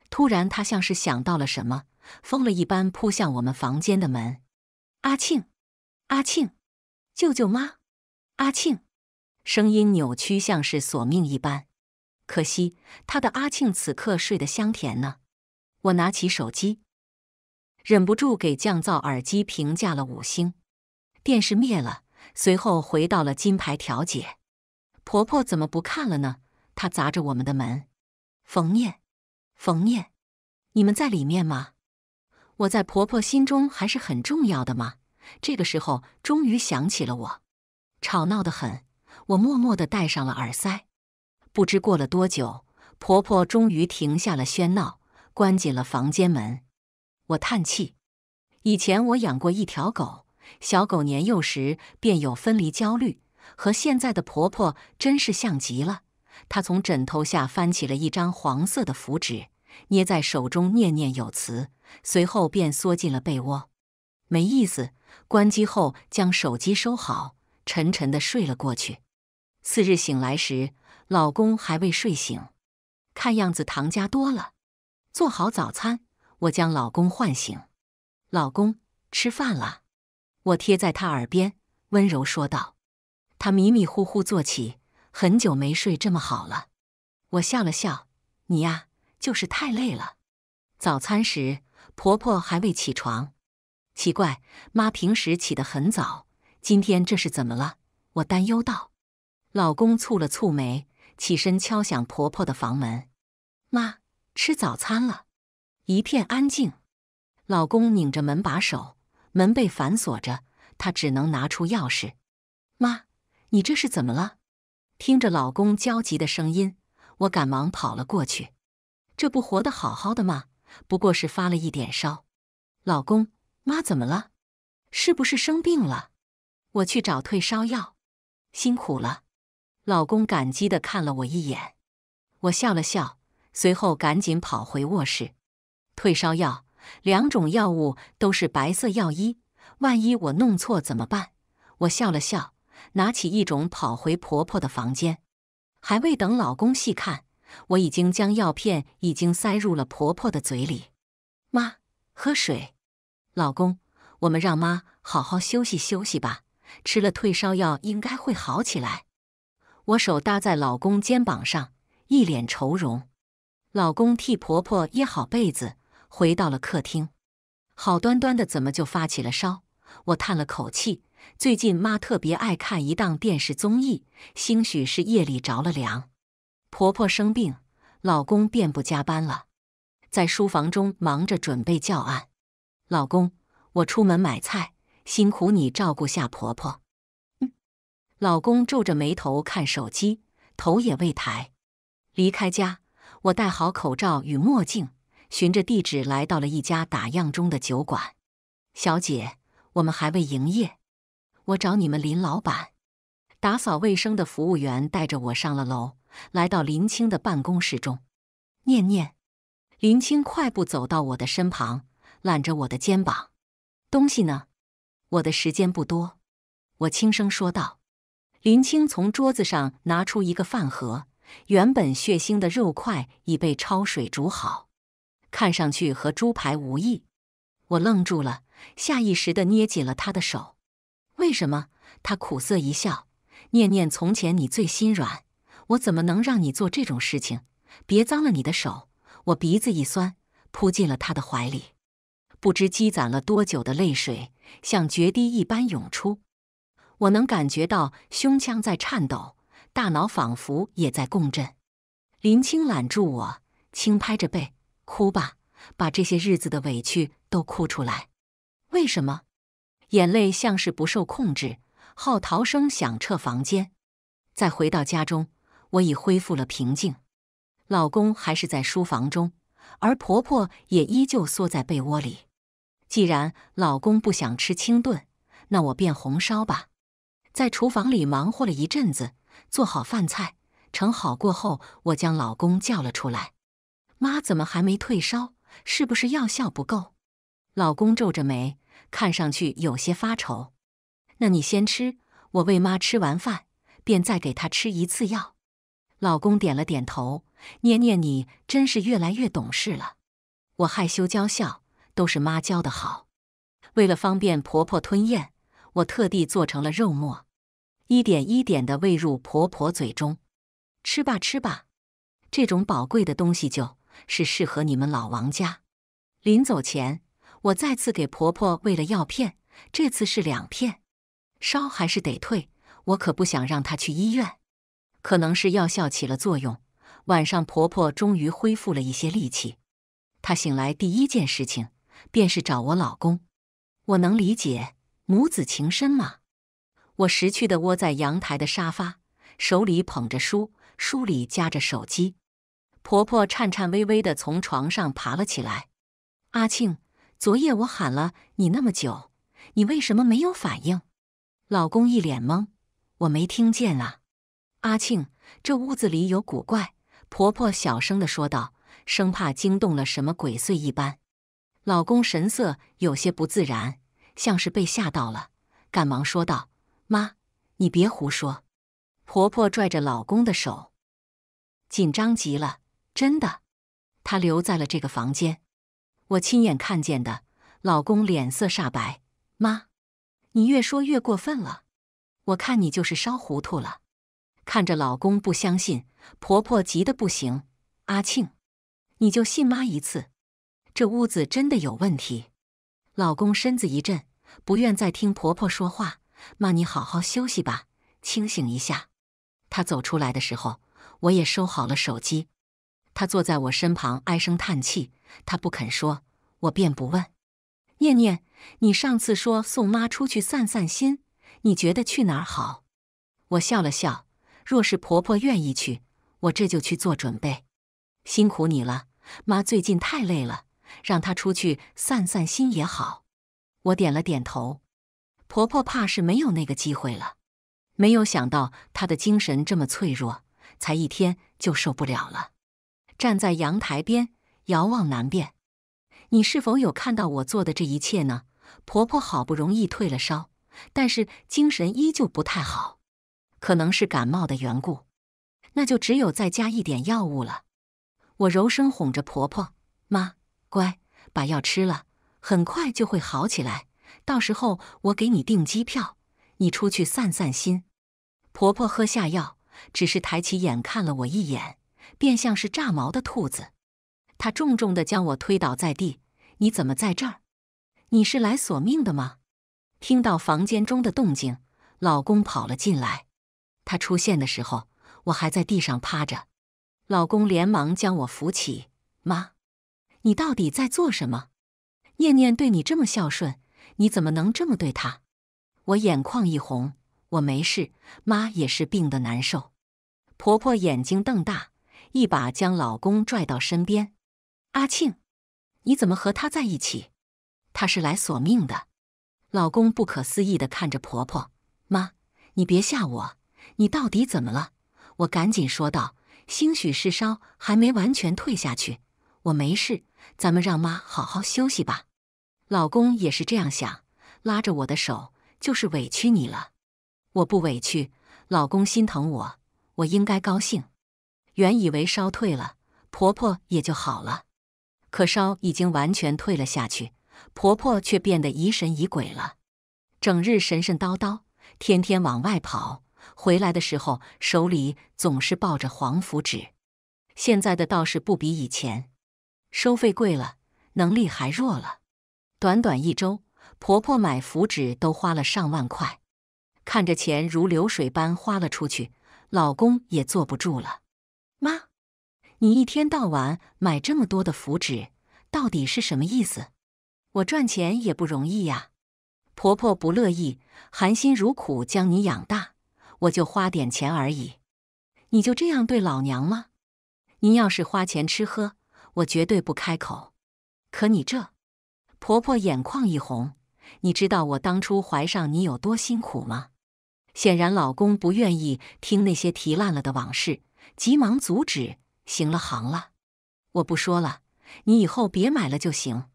突然，她像是想到了什么，疯了一般扑向我们房间的门：“阿庆，阿庆，救救妈！阿庆！”声音扭曲，像是索命一般。可惜，他的阿庆此刻睡得香甜呢。我拿起手机，忍不住给降噪耳机评价了五星。电视灭了，随后回到了金牌调解。婆婆怎么不看了呢？她砸着我们的门。冯念，冯念，你们在里面吗？我在婆婆心中还是很重要的吗？这个时候，终于想起了我。吵闹得很。我默默地戴上了耳塞，不知过了多久，婆婆终于停下了喧闹，关紧了房间门。我叹气，以前我养过一条狗，小狗年幼时便有分离焦虑，和现在的婆婆真是像极了。她从枕头下翻起了一张黄色的符纸，捏在手中念念有词，随后便缩进了被窝。没意思，关机后将手机收好，沉沉地睡了过去。次日醒来时，老公还未睡醒，看样子唐家多了。做好早餐，我将老公唤醒。老公，吃饭了！我贴在他耳边温柔说道。他迷迷糊糊坐起，很久没睡这么好了。我笑了笑：“你呀，就是太累了。”早餐时，婆婆还未起床。奇怪，妈平时起得很早，今天这是怎么了？我担忧道。老公蹙了蹙眉，起身敲响婆婆的房门：“妈，吃早餐了。”一片安静。老公拧着门把手，门被反锁着，他只能拿出钥匙。“妈，你这是怎么了？”听着老公焦急的声音，我赶忙跑了过去。这不活得好好的吗？不过是发了一点烧。老公，妈怎么了？是不是生病了？我去找退烧药。辛苦了。老公感激的看了我一眼，我笑了笑，随后赶紧跑回卧室。退烧药，两种药物都是白色药衣，万一我弄错怎么办？我笑了笑，拿起一种跑回婆婆的房间。还未等老公细看，我已经将药片已经塞入了婆婆的嘴里。妈，喝水。老公，我们让妈好好休息休息吧，吃了退烧药应该会好起来。我手搭在老公肩膀上，一脸愁容。老公替婆婆掖好被子，回到了客厅。好端端的，怎么就发起了烧？我叹了口气。最近妈特别爱看一档电视综艺，兴许是夜里着了凉。婆婆生病，老公便不加班了，在书房中忙着准备教案。老公，我出门买菜，辛苦你照顾下婆婆。老公皱着眉头看手机，头也未抬。离开家，我戴好口罩与墨镜，循着地址来到了一家打烊中的酒馆。小姐，我们还未营业，我找你们林老板。打扫卫生的服务员带着我上了楼，来到林青的办公室中。念念，林青快步走到我的身旁，揽着我的肩膀。东西呢？我的时间不多。我轻声说道。林青从桌子上拿出一个饭盒，原本血腥的肉块已被焯水煮好，看上去和猪排无异。我愣住了，下意识地捏紧了他的手。为什么？他苦涩一笑，念念从前你最心软，我怎么能让你做这种事情？别脏了你的手。我鼻子一酸，扑进了他的怀里，不知积攒了多久的泪水像决堤一般涌出。我能感觉到胸腔在颤抖，大脑仿佛也在共振。林青揽住我，轻拍着背，哭吧，把这些日子的委屈都哭出来。为什么？眼泪像是不受控制，号啕声响彻房间。再回到家中，我已恢复了平静。老公还是在书房中，而婆婆也依旧缩在被窝里。既然老公不想吃清炖，那我便红烧吧。在厨房里忙活了一阵子，做好饭菜盛好过后，我将老公叫了出来：“妈怎么还没退烧？是不是药效不够？”老公皱着眉，看上去有些发愁。“那你先吃，我喂妈吃完饭，便再给她吃一次药。”老公点了点头，念念：“你真是越来越懂事了。”我害羞娇笑：“都是妈教的好。”为了方便婆婆吞咽。我特地做成了肉末，一点一点的喂入婆婆嘴中，吃吧吃吧，这种宝贵的东西就是适合你们老王家。临走前，我再次给婆婆喂了药片，这次是两片。烧还是得退，我可不想让她去医院。可能是药效起了作用，晚上婆婆终于恢复了一些力气。她醒来第一件事情便是找我老公。我能理解。母子情深嘛，我识趣的窝在阳台的沙发，手里捧着书，书里夹着手机。婆婆颤颤巍巍的从床上爬了起来。阿庆，昨夜我喊了你那么久，你为什么没有反应？老公一脸懵，我没听见啊。阿庆，这屋子里有古怪。婆婆小声的说道，生怕惊动了什么鬼祟一般。老公神色有些不自然。像是被吓到了，赶忙说道：“妈，你别胡说。”婆婆拽着老公的手，紧张极了。真的，她留在了这个房间，我亲眼看见的。老公脸色煞白：“妈，你越说越过分了，我看你就是烧糊涂了。”看着老公不相信，婆婆急得不行：“阿庆，你就信妈一次，这屋子真的有问题。”老公身子一震，不愿再听婆婆说话，妈，你好好休息吧，清醒一下。他走出来的时候，我也收好了手机。他坐在我身旁，唉声叹气。他不肯说，我便不问。念念，你上次说送妈出去散散心，你觉得去哪儿好？我笑了笑。若是婆婆愿意去，我这就去做准备。辛苦你了，妈，最近太累了。让她出去散散心也好，我点了点头。婆婆怕是没有那个机会了。没有想到她的精神这么脆弱，才一天就受不了了。站在阳台边，遥望南边，你是否有看到我做的这一切呢？婆婆好不容易退了烧，但是精神依旧不太好，可能是感冒的缘故。那就只有再加一点药物了。我柔声哄着婆婆妈。乖，把药吃了，很快就会好起来。到时候我给你订机票，你出去散散心。婆婆喝下药，只是抬起眼看了我一眼，便像是炸毛的兔子。她重重的将我推倒在地。你怎么在这儿？你是来索命的吗？听到房间中的动静，老公跑了进来。他出现的时候，我还在地上趴着。老公连忙将我扶起。妈。你到底在做什么？念念对你这么孝顺，你怎么能这么对她？我眼眶一红，我没事，妈也是病得难受。婆婆眼睛瞪大，一把将老公拽到身边。阿庆，你怎么和他在一起？他是来索命的。老公不可思议的看着婆婆，妈，你别吓我，你到底怎么了？我赶紧说道，兴许是烧还没完全退下去，我没事。咱们让妈好好休息吧。老公也是这样想，拉着我的手，就是委屈你了。我不委屈，老公心疼我，我应该高兴。原以为烧退了，婆婆也就好了，可烧已经完全退了下去，婆婆却变得疑神疑鬼了，整日神神叨叨，天天往外跑，回来的时候手里总是抱着黄符纸。现在的倒是不比以前。收费贵了，能力还弱了。短短一周，婆婆买福纸都花了上万块，看着钱如流水般花了出去，老公也坐不住了。妈，你一天到晚买这么多的福纸，到底是什么意思？我赚钱也不容易呀。婆婆不乐意，含辛茹苦将你养大，我就花点钱而已。你就这样对老娘吗？您要是花钱吃喝。我绝对不开口，可你这，婆婆眼眶一红。你知道我当初怀上你有多辛苦吗？显然老公不愿意听那些提烂了的往事，急忙阻止。行了，行了，我不说了，你以后别买了就行。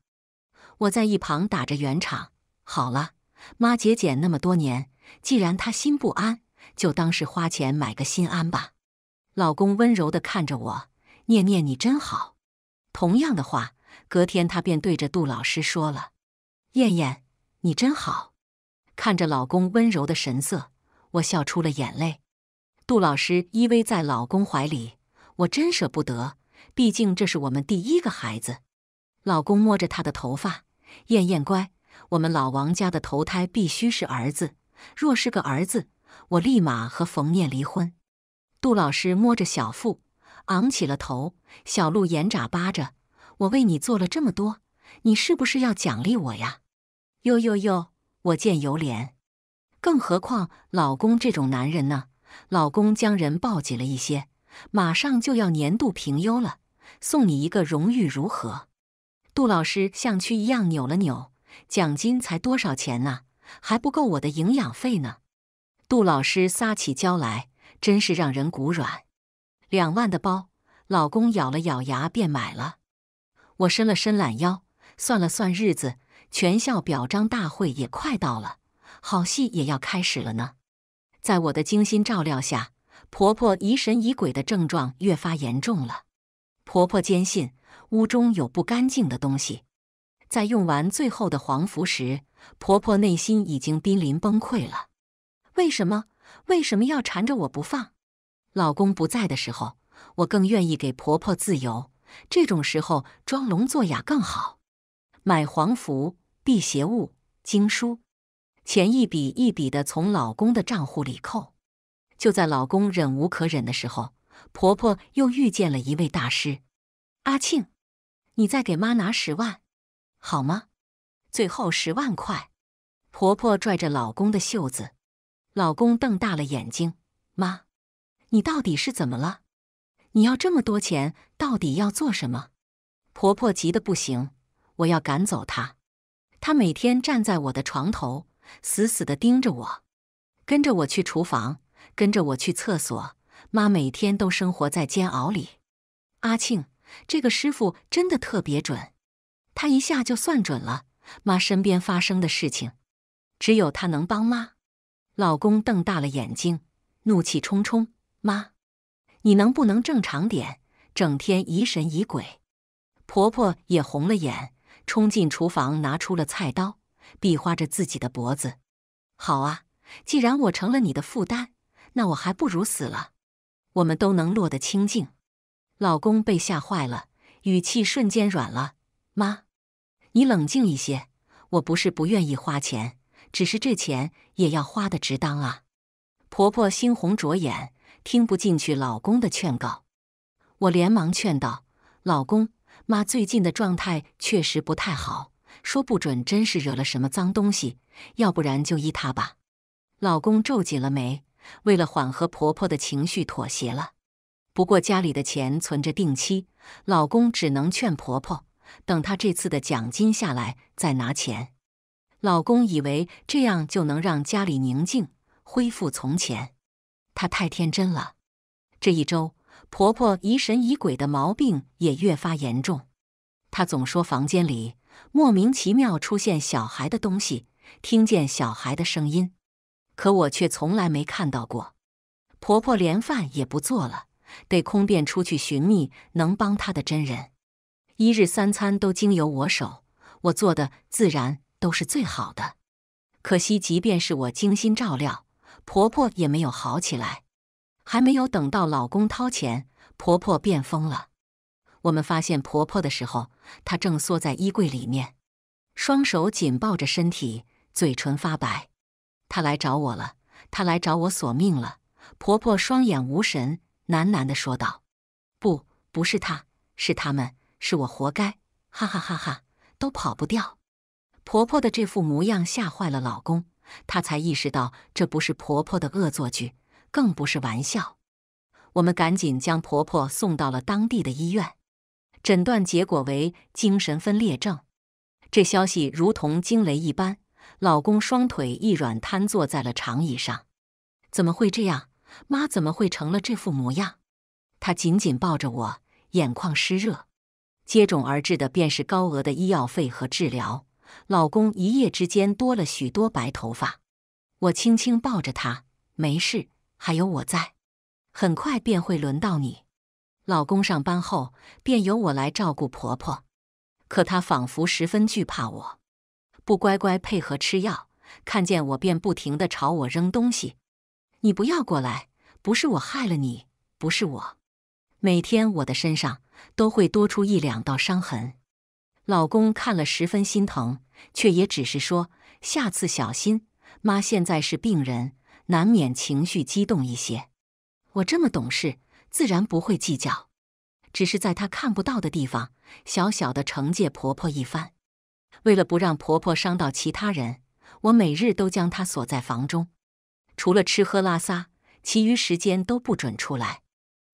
我在一旁打着圆场。好了，妈节俭那么多年，既然她心不安，就当是花钱买个心安吧。老公温柔地看着我，念念你真好。同样的话，隔天他便对着杜老师说了：“燕燕，你真好。”看着老公温柔的神色，我笑出了眼泪。杜老师依偎在老公怀里，我真舍不得，毕竟这是我们第一个孩子。老公摸着她的头发：“燕燕乖，我们老王家的头胎必须是儿子，若是个儿子，我立马和冯念离婚。”杜老师摸着小腹。昂起了头，小鹿眼眨巴着。我为你做了这么多，你是不是要奖励我呀？哟哟哟，我见犹怜，更何况老公这种男人呢？老公将人抱紧了一些，马上就要年度评优了，送你一个荣誉如何？杜老师像蛆一样扭了扭，奖金才多少钱啊？还不够我的营养费呢。杜老师撒起娇来，真是让人骨软。两万的包，老公咬了咬牙便买了。我伸了伸懒腰，算了算日子，全校表彰大会也快到了，好戏也要开始了呢。在我的精心照料下，婆婆疑神疑鬼的症状越发严重了。婆婆坚信屋中有不干净的东西。在用完最后的黄符时，婆婆内心已经濒临崩溃了。为什么？为什么要缠着我不放？老公不在的时候，我更愿意给婆婆自由。这种时候装聋作哑更好。买黄符、辟邪物、经书，钱一笔一笔的从老公的账户里扣。就在老公忍无可忍的时候，婆婆又遇见了一位大师。阿庆，你再给妈拿十万，好吗？最后十万块，婆婆拽着老公的袖子，老公瞪大了眼睛，妈。你到底是怎么了？你要这么多钱，到底要做什么？婆婆急得不行，我要赶走她。她每天站在我的床头，死死地盯着我，跟着我去厨房，跟着我去厕所。妈每天都生活在煎熬里。阿庆，这个师傅真的特别准，他一下就算准了妈身边发生的事情。只有他能帮妈。老公瞪大了眼睛，怒气冲冲。妈，你能不能正常点？整天疑神疑鬼。婆婆也红了眼，冲进厨房拿出了菜刀，比划着自己的脖子。好啊，既然我成了你的负担，那我还不如死了，我们都能落得清净。老公被吓坏了，语气瞬间软了。妈，你冷静一些。我不是不愿意花钱，只是这钱也要花的值当啊。婆婆猩红着眼。听不进去老公的劝告，我连忙劝道：“老公，妈最近的状态确实不太好，说不准真是惹了什么脏东西，要不然就依她吧。”老公皱紧了眉，为了缓和婆婆的情绪，妥协了。不过家里的钱存着定期，老公只能劝婆婆等她这次的奖金下来再拿钱。老公以为这样就能让家里宁静，恢复从前。她太天真了。这一周，婆婆疑神疑鬼的毛病也越发严重。她总说房间里莫名其妙出现小孩的东西，听见小孩的声音，可我却从来没看到过。婆婆连饭也不做了，得空便出去寻觅能帮她的真人。一日三餐都经由我手，我做的自然都是最好的。可惜，即便是我精心照料。婆婆也没有好起来，还没有等到老公掏钱，婆婆变疯了。我们发现婆婆的时候，她正缩在衣柜里面，双手紧抱着身体，嘴唇发白。她来找我了，她来找我索命了。婆婆双眼无神，喃喃的说道：“不，不是他，是他们，是我活该，哈哈哈哈，都跑不掉。”婆婆的这副模样吓坏了老公。她才意识到这不是婆婆的恶作剧，更不是玩笑。我们赶紧将婆婆送到了当地的医院，诊断结果为精神分裂症。这消息如同惊雷一般，老公双腿一软，瘫坐在了长椅上。怎么会这样？妈怎么会成了这副模样？他紧紧抱着我，眼眶湿热。接踵而至的便是高额的医药费和治疗。老公一夜之间多了许多白头发，我轻轻抱着他，没事，还有我在。很快便会轮到你。老公上班后，便由我来照顾婆婆。可她仿佛十分惧怕我，不乖乖配合吃药，看见我便不停的朝我扔东西。你不要过来，不是我害了你，不是我。每天我的身上都会多出一两道伤痕。老公看了十分心疼，却也只是说：“下次小心。”妈现在是病人，难免情绪激动一些。我这么懂事，自然不会计较，只是在她看不到的地方小小的惩戒婆婆一番。为了不让婆婆伤到其他人，我每日都将她锁在房中，除了吃喝拉撒，其余时间都不准出来。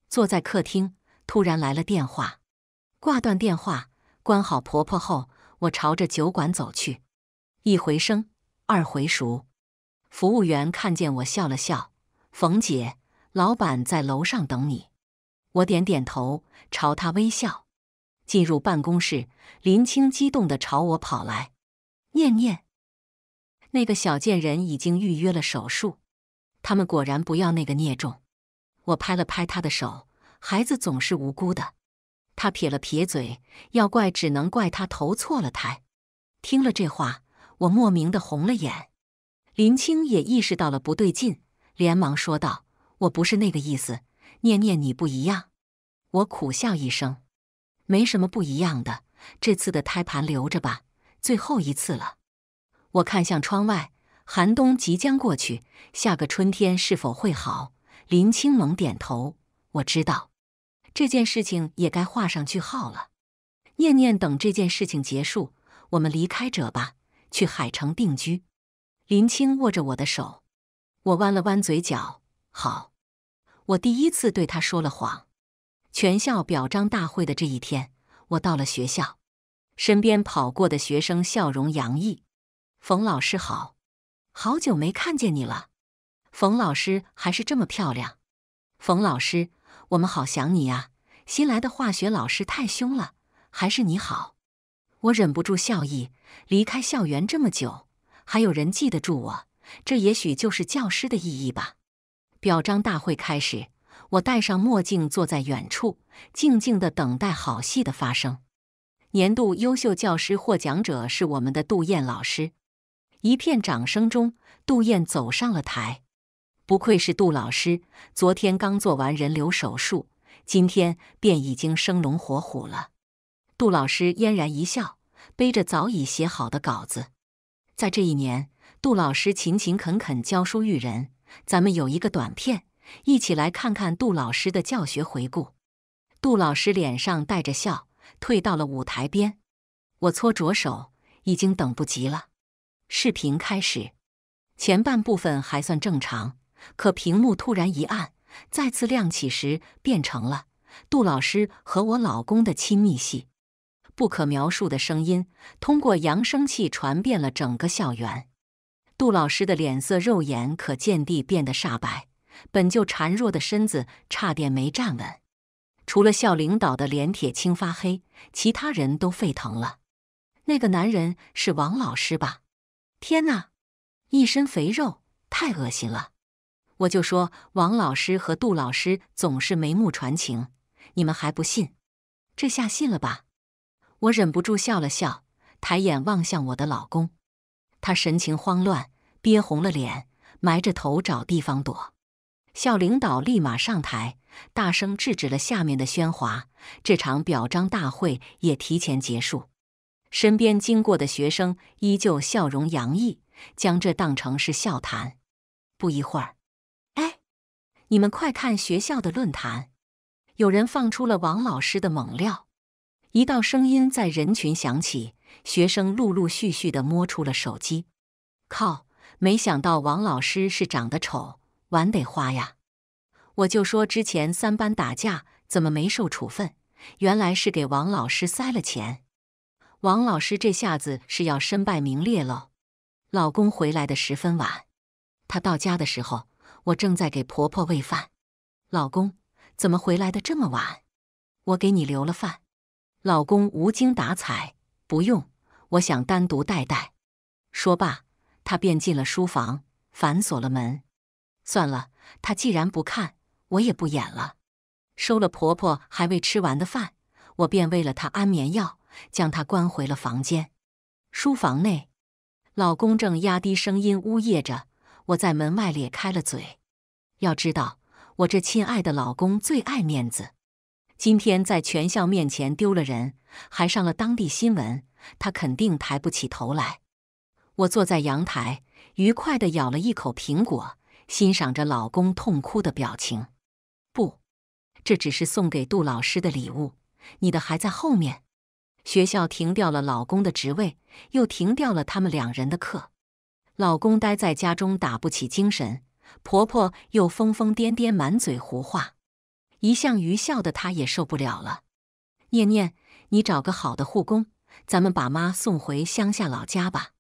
坐在客厅，突然来了电话，挂断电话。关好婆婆后，我朝着酒馆走去。一回生，二回熟。服务员看见我笑了笑：“冯姐，老板在楼上等你。”我点点头，朝他微笑。进入办公室，林青激动地朝我跑来：“念念，那个小贱人已经预约了手术。他们果然不要那个孽种。”我拍了拍他的手：“孩子总是无辜的。”他撇了撇嘴，要怪只能怪他投错了胎。听了这话，我莫名的红了眼。林青也意识到了不对劲，连忙说道：“我不是那个意思，念念你不一样。”我苦笑一声：“没什么不一样的，这次的胎盘留着吧，最后一次了。”我看向窗外，寒冬即将过去，下个春天是否会好？林青猛点头：“我知道。”这件事情也该画上句号了。念念，等这件事情结束，我们离开这吧，去海城定居。林青握着我的手，我弯了弯嘴角。好，我第一次对他说了谎。全校表彰大会的这一天，我到了学校，身边跑过的学生笑容洋溢。冯老师好，好久没看见你了。冯老师还是这么漂亮。冯老师。我们好想你啊！新来的化学老师太凶了，还是你好。我忍不住笑意。离开校园这么久，还有人记得住我，这也许就是教师的意义吧。表彰大会开始，我戴上墨镜，坐在远处，静静的等待好戏的发生。年度优秀教师获奖者是我们的杜燕老师。一片掌声中，杜燕走上了台。不愧是杜老师，昨天刚做完人流手术，今天便已经生龙活虎了。杜老师嫣然一笑，背着早已写好的稿子。在这一年，杜老师勤勤恳恳教书育人。咱们有一个短片，一起来看看杜老师的教学回顾。杜老师脸上带着笑，退到了舞台边。我搓着手，已经等不及了。视频开始，前半部分还算正常。可屏幕突然一暗，再次亮起时变成了杜老师和我老公的亲密戏，不可描述的声音通过扬声器传遍了整个校园。杜老师的脸色肉眼可见地变得煞白，本就孱弱的身子差点没站稳。除了校领导的脸铁青发黑，其他人都沸腾了。那个男人是王老师吧？天哪，一身肥肉，太恶心了！我就说，王老师和杜老师总是眉目传情，你们还不信？这下信了吧？我忍不住笑了笑，抬眼望向我的老公，他神情慌乱，憋红了脸，埋着头找地方躲。校领导立马上台，大声制止了下面的喧哗，这场表彰大会也提前结束。身边经过的学生依旧笑容洋溢，将这当成是笑谈。不一会儿。你们快看学校的论坛，有人放出了王老师的猛料。一道声音在人群响起，学生陆陆续续的摸出了手机。靠，没想到王老师是长得丑，玩得花呀！我就说之前三班打架怎么没受处分，原来是给王老师塞了钱。王老师这下子是要身败名裂喽。老公回来的十分晚，他到家的时候。我正在给婆婆喂饭，老公怎么回来的这么晚？我给你留了饭。老公无精打采，不用，我想单独带带。说罢，他便进了书房，反锁了门。算了，他既然不看，我也不演了。收了婆婆还未吃完的饭，我便喂了她安眠药，将她关回了房间。书房内，老公正压低声音呜咽着。我在门外咧开了嘴，要知道，我这亲爱的老公最爱面子。今天在全校面前丢了人，还上了当地新闻，他肯定抬不起头来。我坐在阳台，愉快的咬了一口苹果，欣赏着老公痛哭的表情。不，这只是送给杜老师的礼物，你的还在后面。学校停掉了老公的职位，又停掉了他们两人的课。老公待在家中打不起精神，婆婆又疯疯癫癫，满嘴胡话。一向愚孝的她也受不了了。念念，你找个好的护工，咱们把妈送回乡下老家吧。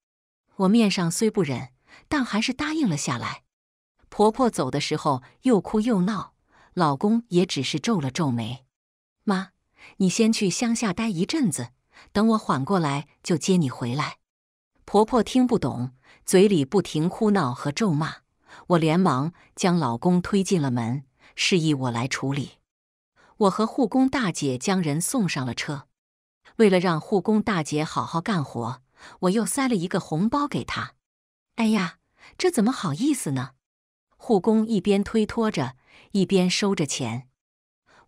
我面上虽不忍，但还是答应了下来。婆婆走的时候又哭又闹，老公也只是皱了皱眉。妈，你先去乡下待一阵子，等我缓过来就接你回来。婆婆听不懂，嘴里不停哭闹和咒骂。我连忙将老公推进了门，示意我来处理。我和护工大姐将人送上了车。为了让护工大姐好好干活，我又塞了一个红包给她。哎呀，这怎么好意思呢？护工一边推脱着，一边收着钱。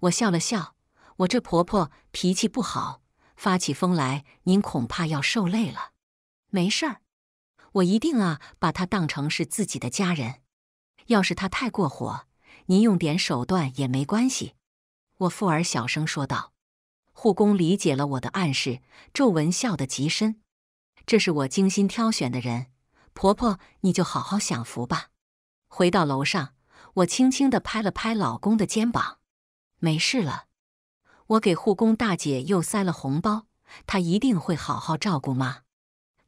我笑了笑，我这婆婆脾气不好，发起疯来，您恐怕要受累了。没事儿，我一定啊，把他当成是自己的家人。要是他太过火，您用点手段也没关系。我附耳小声说道。护工理解了我的暗示，皱纹笑得极深。这是我精心挑选的人，婆婆你就好好享福吧。回到楼上，我轻轻的拍了拍老公的肩膀，没事了。我给护工大姐又塞了红包，她一定会好好照顾妈。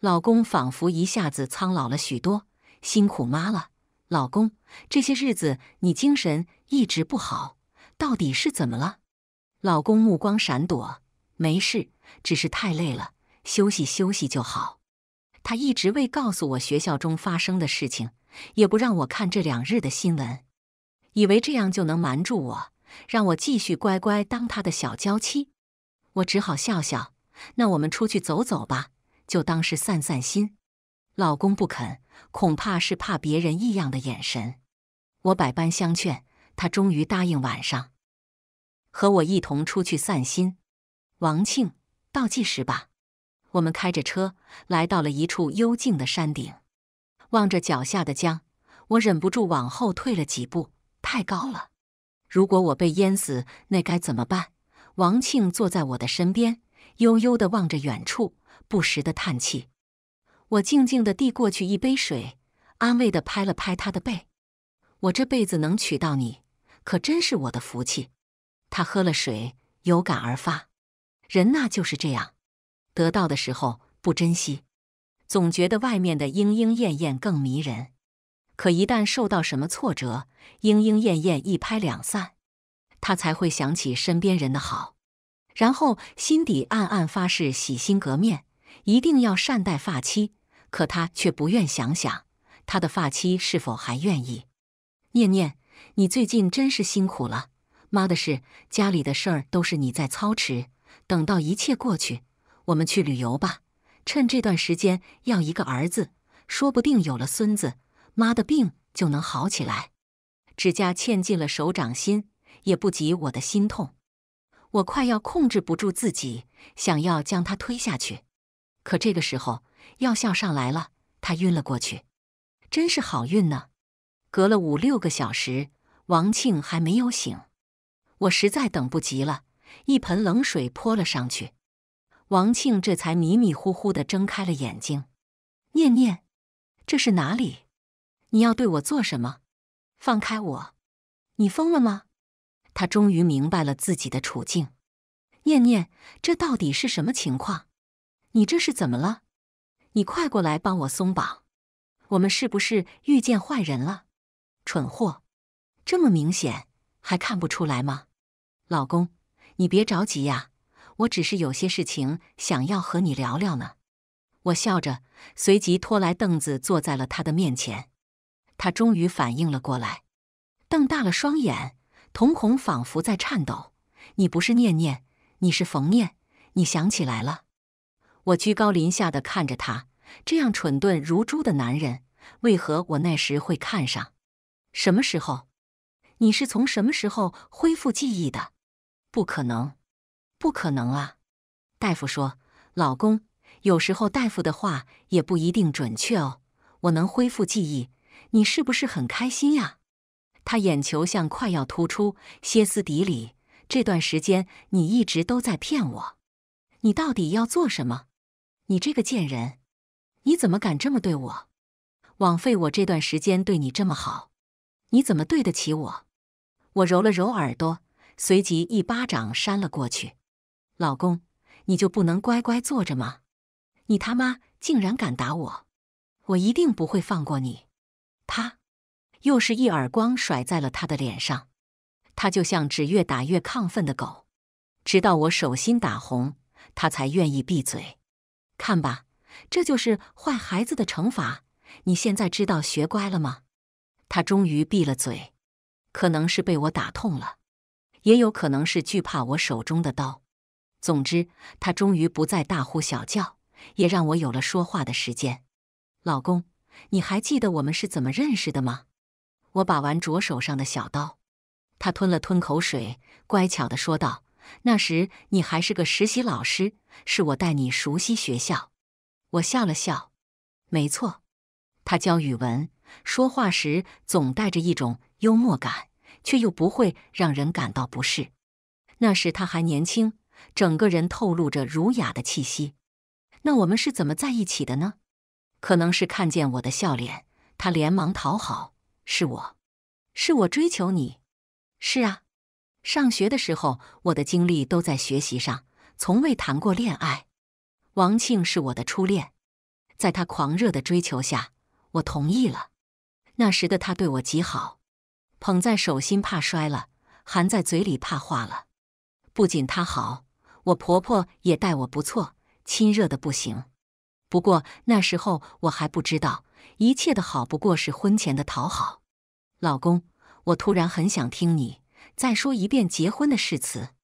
老公仿佛一下子苍老了许多，辛苦妈了。老公，这些日子你精神一直不好，到底是怎么了？老公目光闪躲，没事，只是太累了，休息休息就好。他一直未告诉我学校中发生的事情，也不让我看这两日的新闻，以为这样就能瞒住我，让我继续乖乖当他的小娇妻。我只好笑笑，那我们出去走走吧。就当是散散心，老公不肯，恐怕是怕别人异样的眼神。我百般相劝，他终于答应晚上和我一同出去散心。王庆，倒计时吧。我们开着车来到了一处幽静的山顶，望着脚下的江，我忍不住往后退了几步，太高了。如果我被淹死，那该怎么办？王庆坐在我的身边，悠悠地望着远处。不时的叹气，我静静的递过去一杯水，安慰的拍了拍他的背。我这辈子能娶到你，可真是我的福气。他喝了水，有感而发：人那就是这样，得到的时候不珍惜，总觉得外面的莺莺燕燕更迷人。可一旦受到什么挫折，莺莺燕燕一拍两散，他才会想起身边人的好，然后心底暗暗发誓洗心革面。一定要善待发妻，可他却不愿想想他的发妻是否还愿意。念念，你最近真是辛苦了，妈的事，家里的事儿都是你在操持。等到一切过去，我们去旅游吧，趁这段时间要一个儿子，说不定有了孙子，妈的病就能好起来。指甲嵌进了手掌心，也不及我的心痛，我快要控制不住自己，想要将他推下去。可这个时候，药效上来了，他晕了过去，真是好运呢。隔了五六个小时，王庆还没有醒，我实在等不及了，一盆冷水泼了上去，王庆这才迷迷糊糊的睁开了眼睛。念念，这是哪里？你要对我做什么？放开我！你疯了吗？他终于明白了自己的处境。念念，这到底是什么情况？你这是怎么了？你快过来帮我松绑！我们是不是遇见坏人了？蠢货，这么明显还看不出来吗？老公，你别着急呀，我只是有些事情想要和你聊聊呢。我笑着，随即拖来凳子坐在了他的面前。他终于反应了过来，瞪大了双眼，瞳孔仿佛在颤抖。你不是念念，你是冯念，你想起来了？我居高临下的看着他，这样蠢钝如猪的男人，为何我那时会看上？什么时候？你是从什么时候恢复记忆的？不可能，不可能啊！大夫说，老公，有时候大夫的话也不一定准确哦。我能恢复记忆，你是不是很开心呀？他眼球像快要突出，歇斯底里。这段时间你一直都在骗我，你到底要做什么？你这个贱人，你怎么敢这么对我？枉费我这段时间对你这么好，你怎么对得起我？我揉了揉耳朵，随即一巴掌扇了过去。老公，你就不能乖乖坐着吗？你他妈竟然敢打我！我一定不会放过你！啪，又是一耳光甩在了他的脸上。他就像只越打越亢奋的狗，直到我手心打红，他才愿意闭嘴。看吧，这就是坏孩子的惩罚。你现在知道学乖了吗？他终于闭了嘴，可能是被我打痛了，也有可能是惧怕我手中的刀。总之，他终于不再大呼小叫，也让我有了说话的时间。老公，你还记得我们是怎么认识的吗？我把玩着手上的小刀，他吞了吞口水，乖巧的说道。那时你还是个实习老师，是我带你熟悉学校。我笑了笑，没错，他教语文，说话时总带着一种幽默感，却又不会让人感到不适。那时他还年轻，整个人透露着儒雅的气息。那我们是怎么在一起的呢？可能是看见我的笑脸，他连忙讨好，是我，是我追求你。是啊。上学的时候，我的精力都在学习上，从未谈过恋爱。王庆是我的初恋，在他狂热的追求下，我同意了。那时的他对我极好，捧在手心怕摔了，含在嘴里怕化了。不仅他好，我婆婆也待我不错，亲热的不行。不过那时候我还不知道，一切的好不过是婚前的讨好。老公，我突然很想听你。再说一遍结婚的誓词。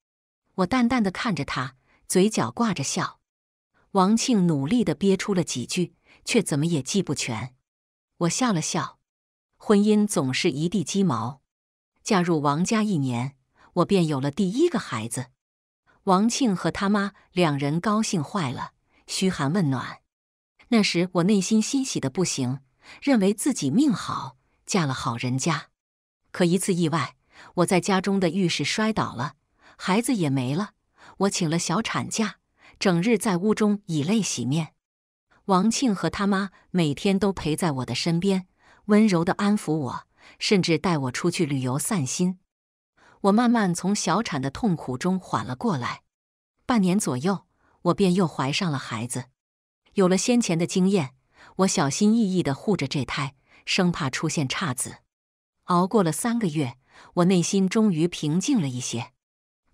我淡淡的看着他，嘴角挂着笑。王庆努力的憋出了几句，却怎么也记不全。我笑了笑。婚姻总是一地鸡毛。嫁入王家一年，我便有了第一个孩子。王庆和他妈两人高兴坏了，嘘寒问暖。那时我内心欣喜的不行，认为自己命好，嫁了好人家。可一次意外。我在家中的浴室摔倒了，孩子也没了。我请了小产假，整日在屋中以泪洗面。王庆和他妈每天都陪在我的身边，温柔地安抚我，甚至带我出去旅游散心。我慢慢从小产的痛苦中缓了过来。半年左右，我便又怀上了孩子。有了先前的经验，我小心翼翼地护着这胎，生怕出现岔子。熬过了三个月。我内心终于平静了一些，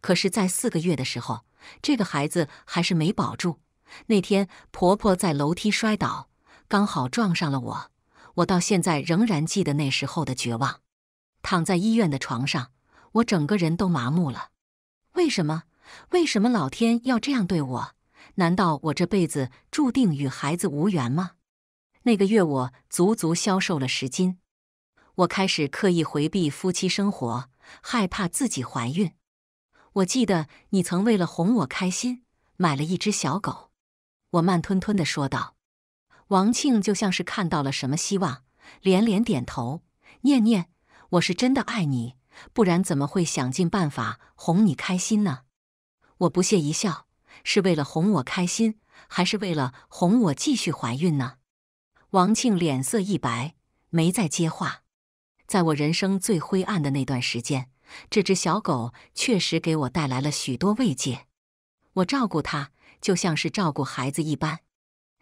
可是，在四个月的时候，这个孩子还是没保住。那天，婆婆在楼梯摔倒，刚好撞上了我。我到现在仍然记得那时候的绝望，躺在医院的床上，我整个人都麻木了。为什么？为什么老天要这样对我？难道我这辈子注定与孩子无缘吗？那个月，我足足消瘦了十斤。我开始刻意回避夫妻生活，害怕自己怀孕。我记得你曾为了哄我开心，买了一只小狗。我慢吞吞地说道。王庆就像是看到了什么希望，连连点头。念念，我是真的爱你，不然怎么会想尽办法哄你开心呢？我不屑一笑，是为了哄我开心，还是为了哄我继续怀孕呢？王庆脸色一白，没再接话。在我人生最灰暗的那段时间，这只小狗确实给我带来了许多慰藉。我照顾它，就像是照顾孩子一般，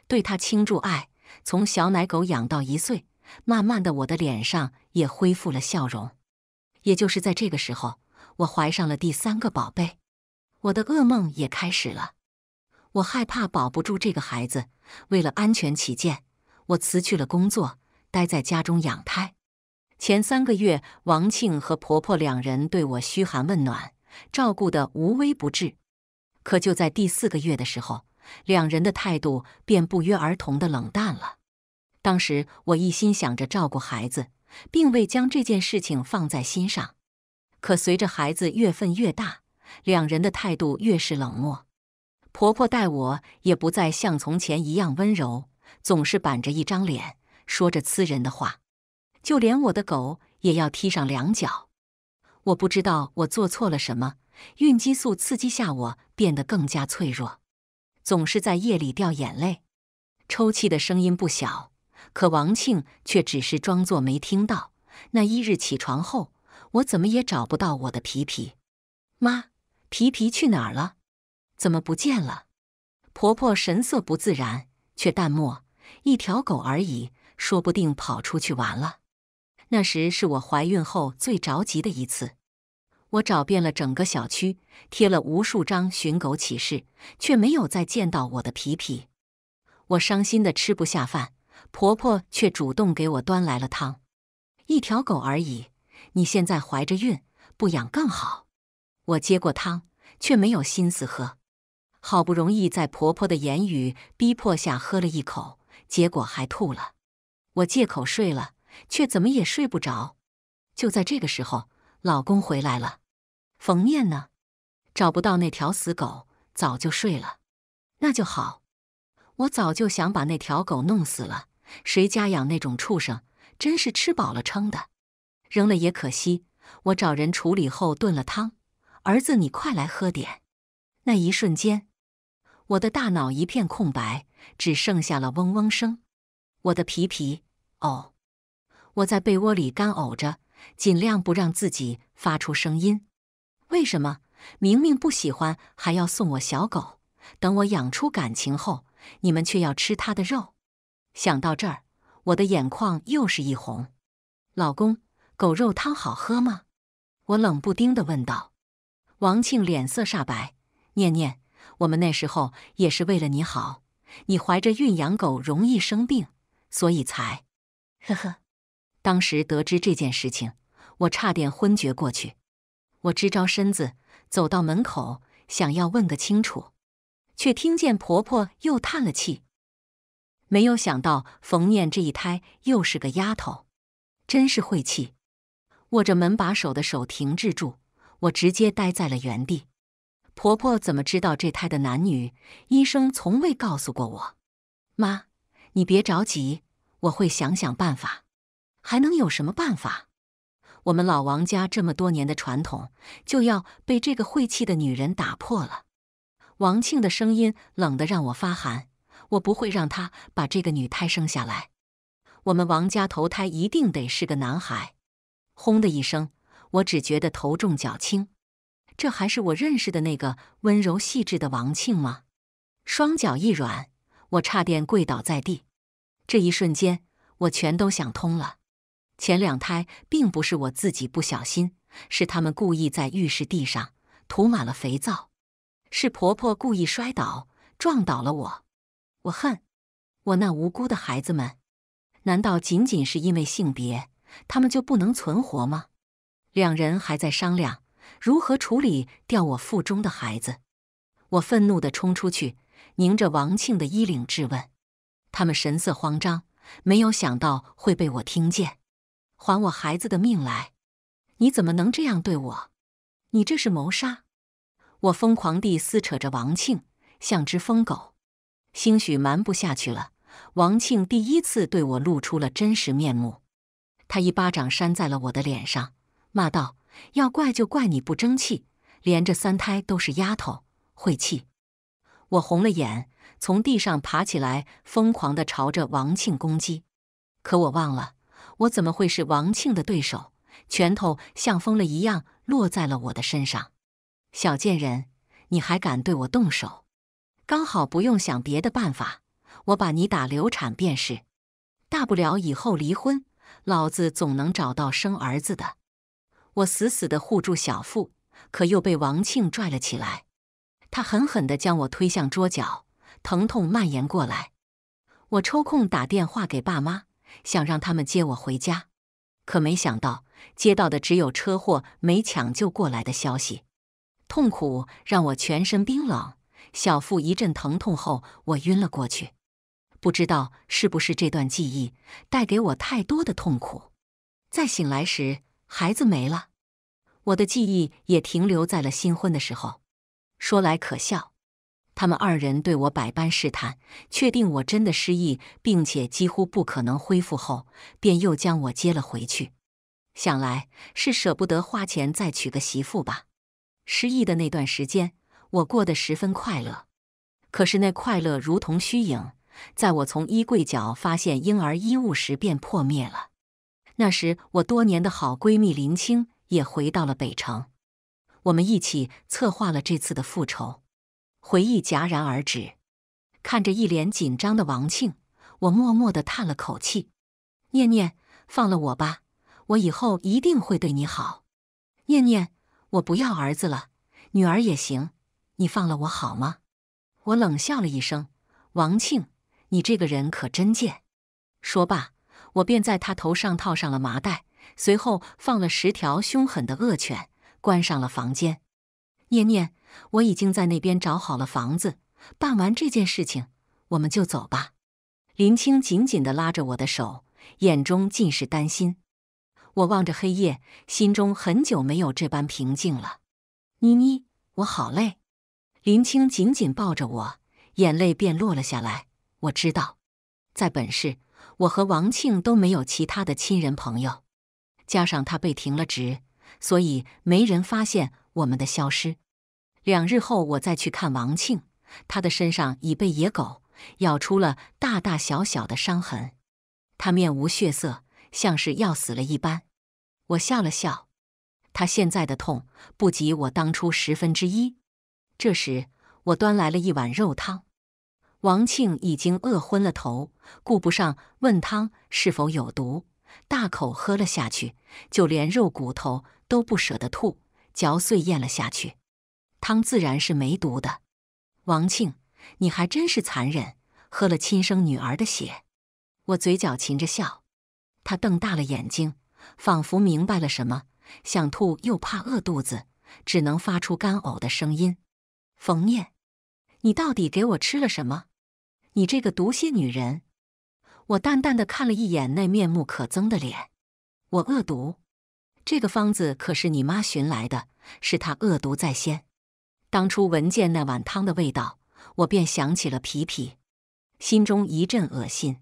对它倾注爱，从小奶狗养到一岁。慢慢的，我的脸上也恢复了笑容。也就是在这个时候，我怀上了第三个宝贝。我的噩梦也开始了。我害怕保不住这个孩子，为了安全起见，我辞去了工作，待在家中养胎。前三个月，王庆和婆婆两人对我嘘寒问暖，照顾得无微不至。可就在第四个月的时候，两人的态度便不约而同的冷淡了。当时我一心想着照顾孩子，并未将这件事情放在心上。可随着孩子月份越大，两人的态度越是冷漠。婆婆待我也不再像从前一样温柔，总是板着一张脸，说着刺人的话。就连我的狗也要踢上两脚，我不知道我做错了什么。孕激素刺激下，我变得更加脆弱，总是在夜里掉眼泪，抽泣的声音不小。可王庆却只是装作没听到。那一日起床后，我怎么也找不到我的皮皮，妈，皮皮去哪儿了？怎么不见了？婆婆神色不自然，却淡漠。一条狗而已，说不定跑出去玩了。那时是我怀孕后最着急的一次，我找遍了整个小区，贴了无数张寻狗启事，却没有再见到我的皮皮。我伤心的吃不下饭，婆婆却主动给我端来了汤。一条狗而已，你现在怀着孕，不养更好。我接过汤，却没有心思喝。好不容易在婆婆的言语逼迫下喝了一口，结果还吐了。我借口睡了。却怎么也睡不着。就在这个时候，老公回来了。冯念呢？找不到那条死狗，早就睡了。那就好，我早就想把那条狗弄死了。谁家养那种畜生，真是吃饱了撑的。扔了也可惜，我找人处理后炖了汤。儿子，你快来喝点。那一瞬间，我的大脑一片空白，只剩下了嗡嗡声。我的皮皮，哦。我在被窝里干呕着，尽量不让自己发出声音。为什么明明不喜欢，还要送我小狗？等我养出感情后，你们却要吃它的肉？想到这儿，我的眼眶又是一红。老公，狗肉汤好喝吗？我冷不丁地问道。王庆脸色煞白。念念，我们那时候也是为了你好，你怀着孕养狗容易生病，所以才……呵呵。当时得知这件事情，我差点昏厥过去。我支招身子走到门口，想要问个清楚，却听见婆婆又叹了气。没有想到冯念这一胎又是个丫头，真是晦气。握着门把手的手停滞住，我直接呆在了原地。婆婆怎么知道这胎的男女？医生从未告诉过我。妈，你别着急，我会想想办法。还能有什么办法？我们老王家这么多年的传统就要被这个晦气的女人打破了。王庆的声音冷得让我发寒，我不会让他把这个女胎生下来。我们王家投胎一定得是个男孩。轰的一声，我只觉得头重脚轻，这还是我认识的那个温柔细致的王庆吗？双脚一软，我差点跪倒在地。这一瞬间，我全都想通了。前两胎并不是我自己不小心，是他们故意在浴室地上涂满了肥皂，是婆婆故意摔倒撞倒了我。我恨，我那无辜的孩子们，难道仅仅是因为性别，他们就不能存活吗？两人还在商量如何处理掉我腹中的孩子，我愤怒地冲出去，拧着王庆的衣领质问。他们神色慌张，没有想到会被我听见。还我孩子的命来！你怎么能这样对我？你这是谋杀！我疯狂地撕扯着王庆，像只疯狗。兴许瞒不下去了，王庆第一次对我露出了真实面目。他一巴掌扇在了我的脸上，骂道：“要怪就怪你不争气，连着三胎都是丫头，晦气！”我红了眼，从地上爬起来，疯狂的朝着王庆攻击。可我忘了。我怎么会是王庆的对手？拳头像疯了一样落在了我的身上。小贱人，你还敢对我动手？刚好不用想别的办法，我把你打流产便是。大不了以后离婚，老子总能找到生儿子的。我死死地护住小腹，可又被王庆拽了起来。他狠狠地将我推向桌角，疼痛蔓延过来。我抽空打电话给爸妈。想让他们接我回家，可没想到接到的只有车祸没抢救过来的消息。痛苦让我全身冰冷，小腹一阵疼痛后，我晕了过去。不知道是不是这段记忆带给我太多的痛苦。再醒来时，孩子没了，我的记忆也停留在了新婚的时候。说来可笑。他们二人对我百般试探，确定我真的失忆，并且几乎不可能恢复后，便又将我接了回去。想来是舍不得花钱再娶个媳妇吧。失忆的那段时间，我过得十分快乐，可是那快乐如同虚影，在我从衣柜角发现婴儿衣物时便破灭了。那时，我多年的好闺蜜林青也回到了北城，我们一起策划了这次的复仇。回忆戛然而止，看着一脸紧张的王庆，我默默的叹了口气：“念念，放了我吧，我以后一定会对你好。”“念念，我不要儿子了，女儿也行，你放了我好吗？”我冷笑了一声：“王庆，你这个人可真贱！”说罢，我便在他头上套上了麻袋，随后放了十条凶狠的恶犬，关上了房间。念念，我已经在那边找好了房子，办完这件事情，我们就走吧。林青紧紧的拉着我的手，眼中尽是担心。我望着黑夜，心中很久没有这般平静了。妮妮，我好累。林青紧紧抱着我，眼泪便落了下来。我知道，在本市，我和王庆都没有其他的亲人朋友，加上他被停了职，所以没人发现。我们的消失。两日后，我再去看王庆，他的身上已被野狗咬出了大大小小的伤痕，他面无血色，像是要死了一般。我笑了笑，他现在的痛不及我当初十分之一。这时，我端来了一碗肉汤，王庆已经饿昏了头，顾不上问汤是否有毒，大口喝了下去，就连肉骨头都不舍得吐。嚼碎咽了下去，汤自然是没毒的。王庆，你还真是残忍，喝了亲生女儿的血。我嘴角噙着笑，他瞪大了眼睛，仿佛明白了什么，想吐又怕饿肚子，只能发出干呕的声音。冯念，你到底给我吃了什么？你这个毒蝎女人！我淡淡的看了一眼那面目可憎的脸，我恶毒。这个方子可是你妈寻来的，是她恶毒在先。当初闻见那碗汤的味道，我便想起了皮皮，心中一阵恶心。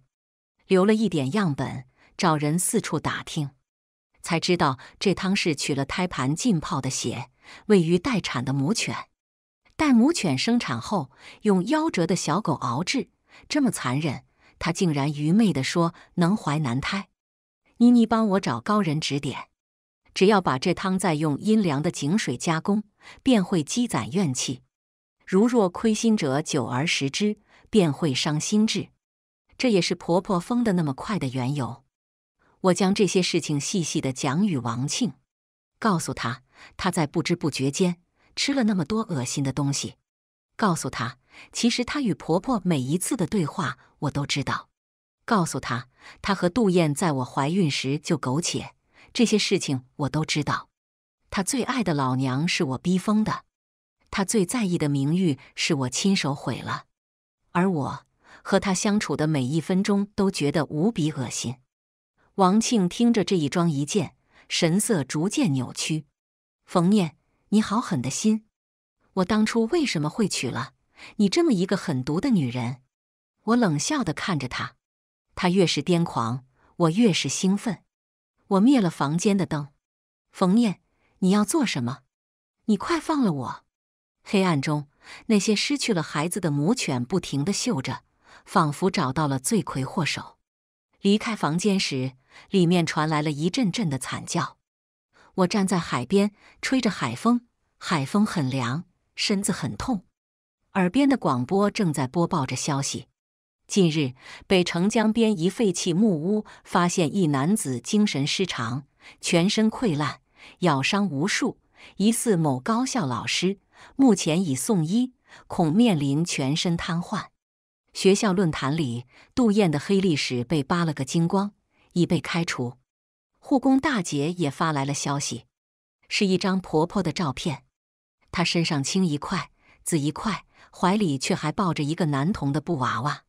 留了一点样本，找人四处打听，才知道这汤是取了胎盘浸泡的血，喂于待产的母犬。待母犬生产后，用夭折的小狗熬制。这么残忍，她竟然愚昧的说能怀男胎。妮妮，帮我找高人指点。只要把这汤再用阴凉的井水加工，便会积攒怨气。如若亏心者久而食之，便会伤心智。这也是婆婆疯的那么快的缘由。我将这些事情细细的讲与王庆，告诉他他在不知不觉间吃了那么多恶心的东西。告诉他其实他与婆婆每一次的对话我都知道。告诉他他和杜燕在我怀孕时就苟且。这些事情我都知道，他最爱的老娘是我逼疯的，他最在意的名誉是我亲手毁了，而我和他相处的每一分钟都觉得无比恶心。王庆听着这一桩一件，神色逐渐扭曲。冯念，你好狠的心！我当初为什么会娶了你这么一个狠毒的女人？我冷笑的看着他，他越是癫狂，我越是兴奋。我灭了房间的灯，冯念，你要做什么？你快放了我！黑暗中，那些失去了孩子的母犬不停的嗅着，仿佛找到了罪魁祸首。离开房间时，里面传来了一阵阵的惨叫。我站在海边，吹着海风，海风很凉，身子很痛。耳边的广播正在播报着消息。近日，北城江边一废弃木屋发现一男子精神失常，全身溃烂，咬伤无数，疑似某高校老师，目前已送医，恐面临全身瘫痪。学校论坛里，杜燕的黑历史被扒了个精光，已被开除。护工大姐也发来了消息，是一张婆婆的照片，她身上青一块紫一块，怀里却还抱着一个男童的布娃娃。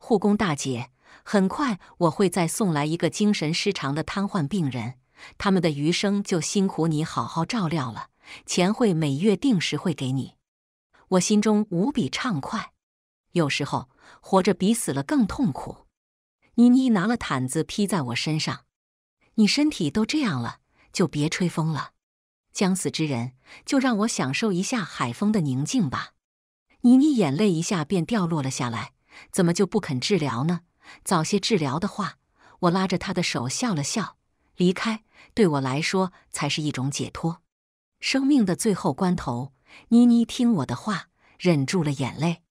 护工大姐，很快我会再送来一个精神失常的瘫痪病人，他们的余生就辛苦你好好照料了。钱会每月定时会给你。我心中无比畅快。有时候活着比死了更痛苦。妮妮拿了毯子披在我身上，你身体都这样了，就别吹风了。将死之人，就让我享受一下海风的宁静吧。妮妮眼泪一下便掉落了下来。怎么就不肯治疗呢？早些治疗的话，我拉着他的手笑了笑，离开对我来说才是一种解脱。生命的最后关头，妮妮听我的话，忍住了眼泪。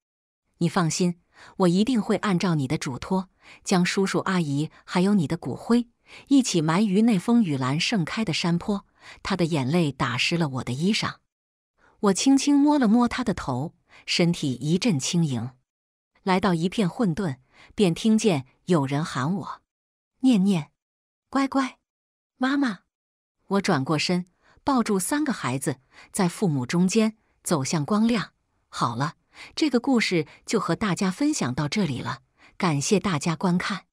你放心，我一定会按照你的嘱托，将叔叔阿姨还有你的骨灰一起埋于那风雨兰盛开的山坡。他的眼泪打湿了我的衣裳，我轻轻摸了摸他的头，身体一阵轻盈。来到一片混沌，便听见有人喊我：“念念，乖乖，妈妈！”我转过身，抱住三个孩子，在父母中间走向光亮。好了，这个故事就和大家分享到这里了，感谢大家观看。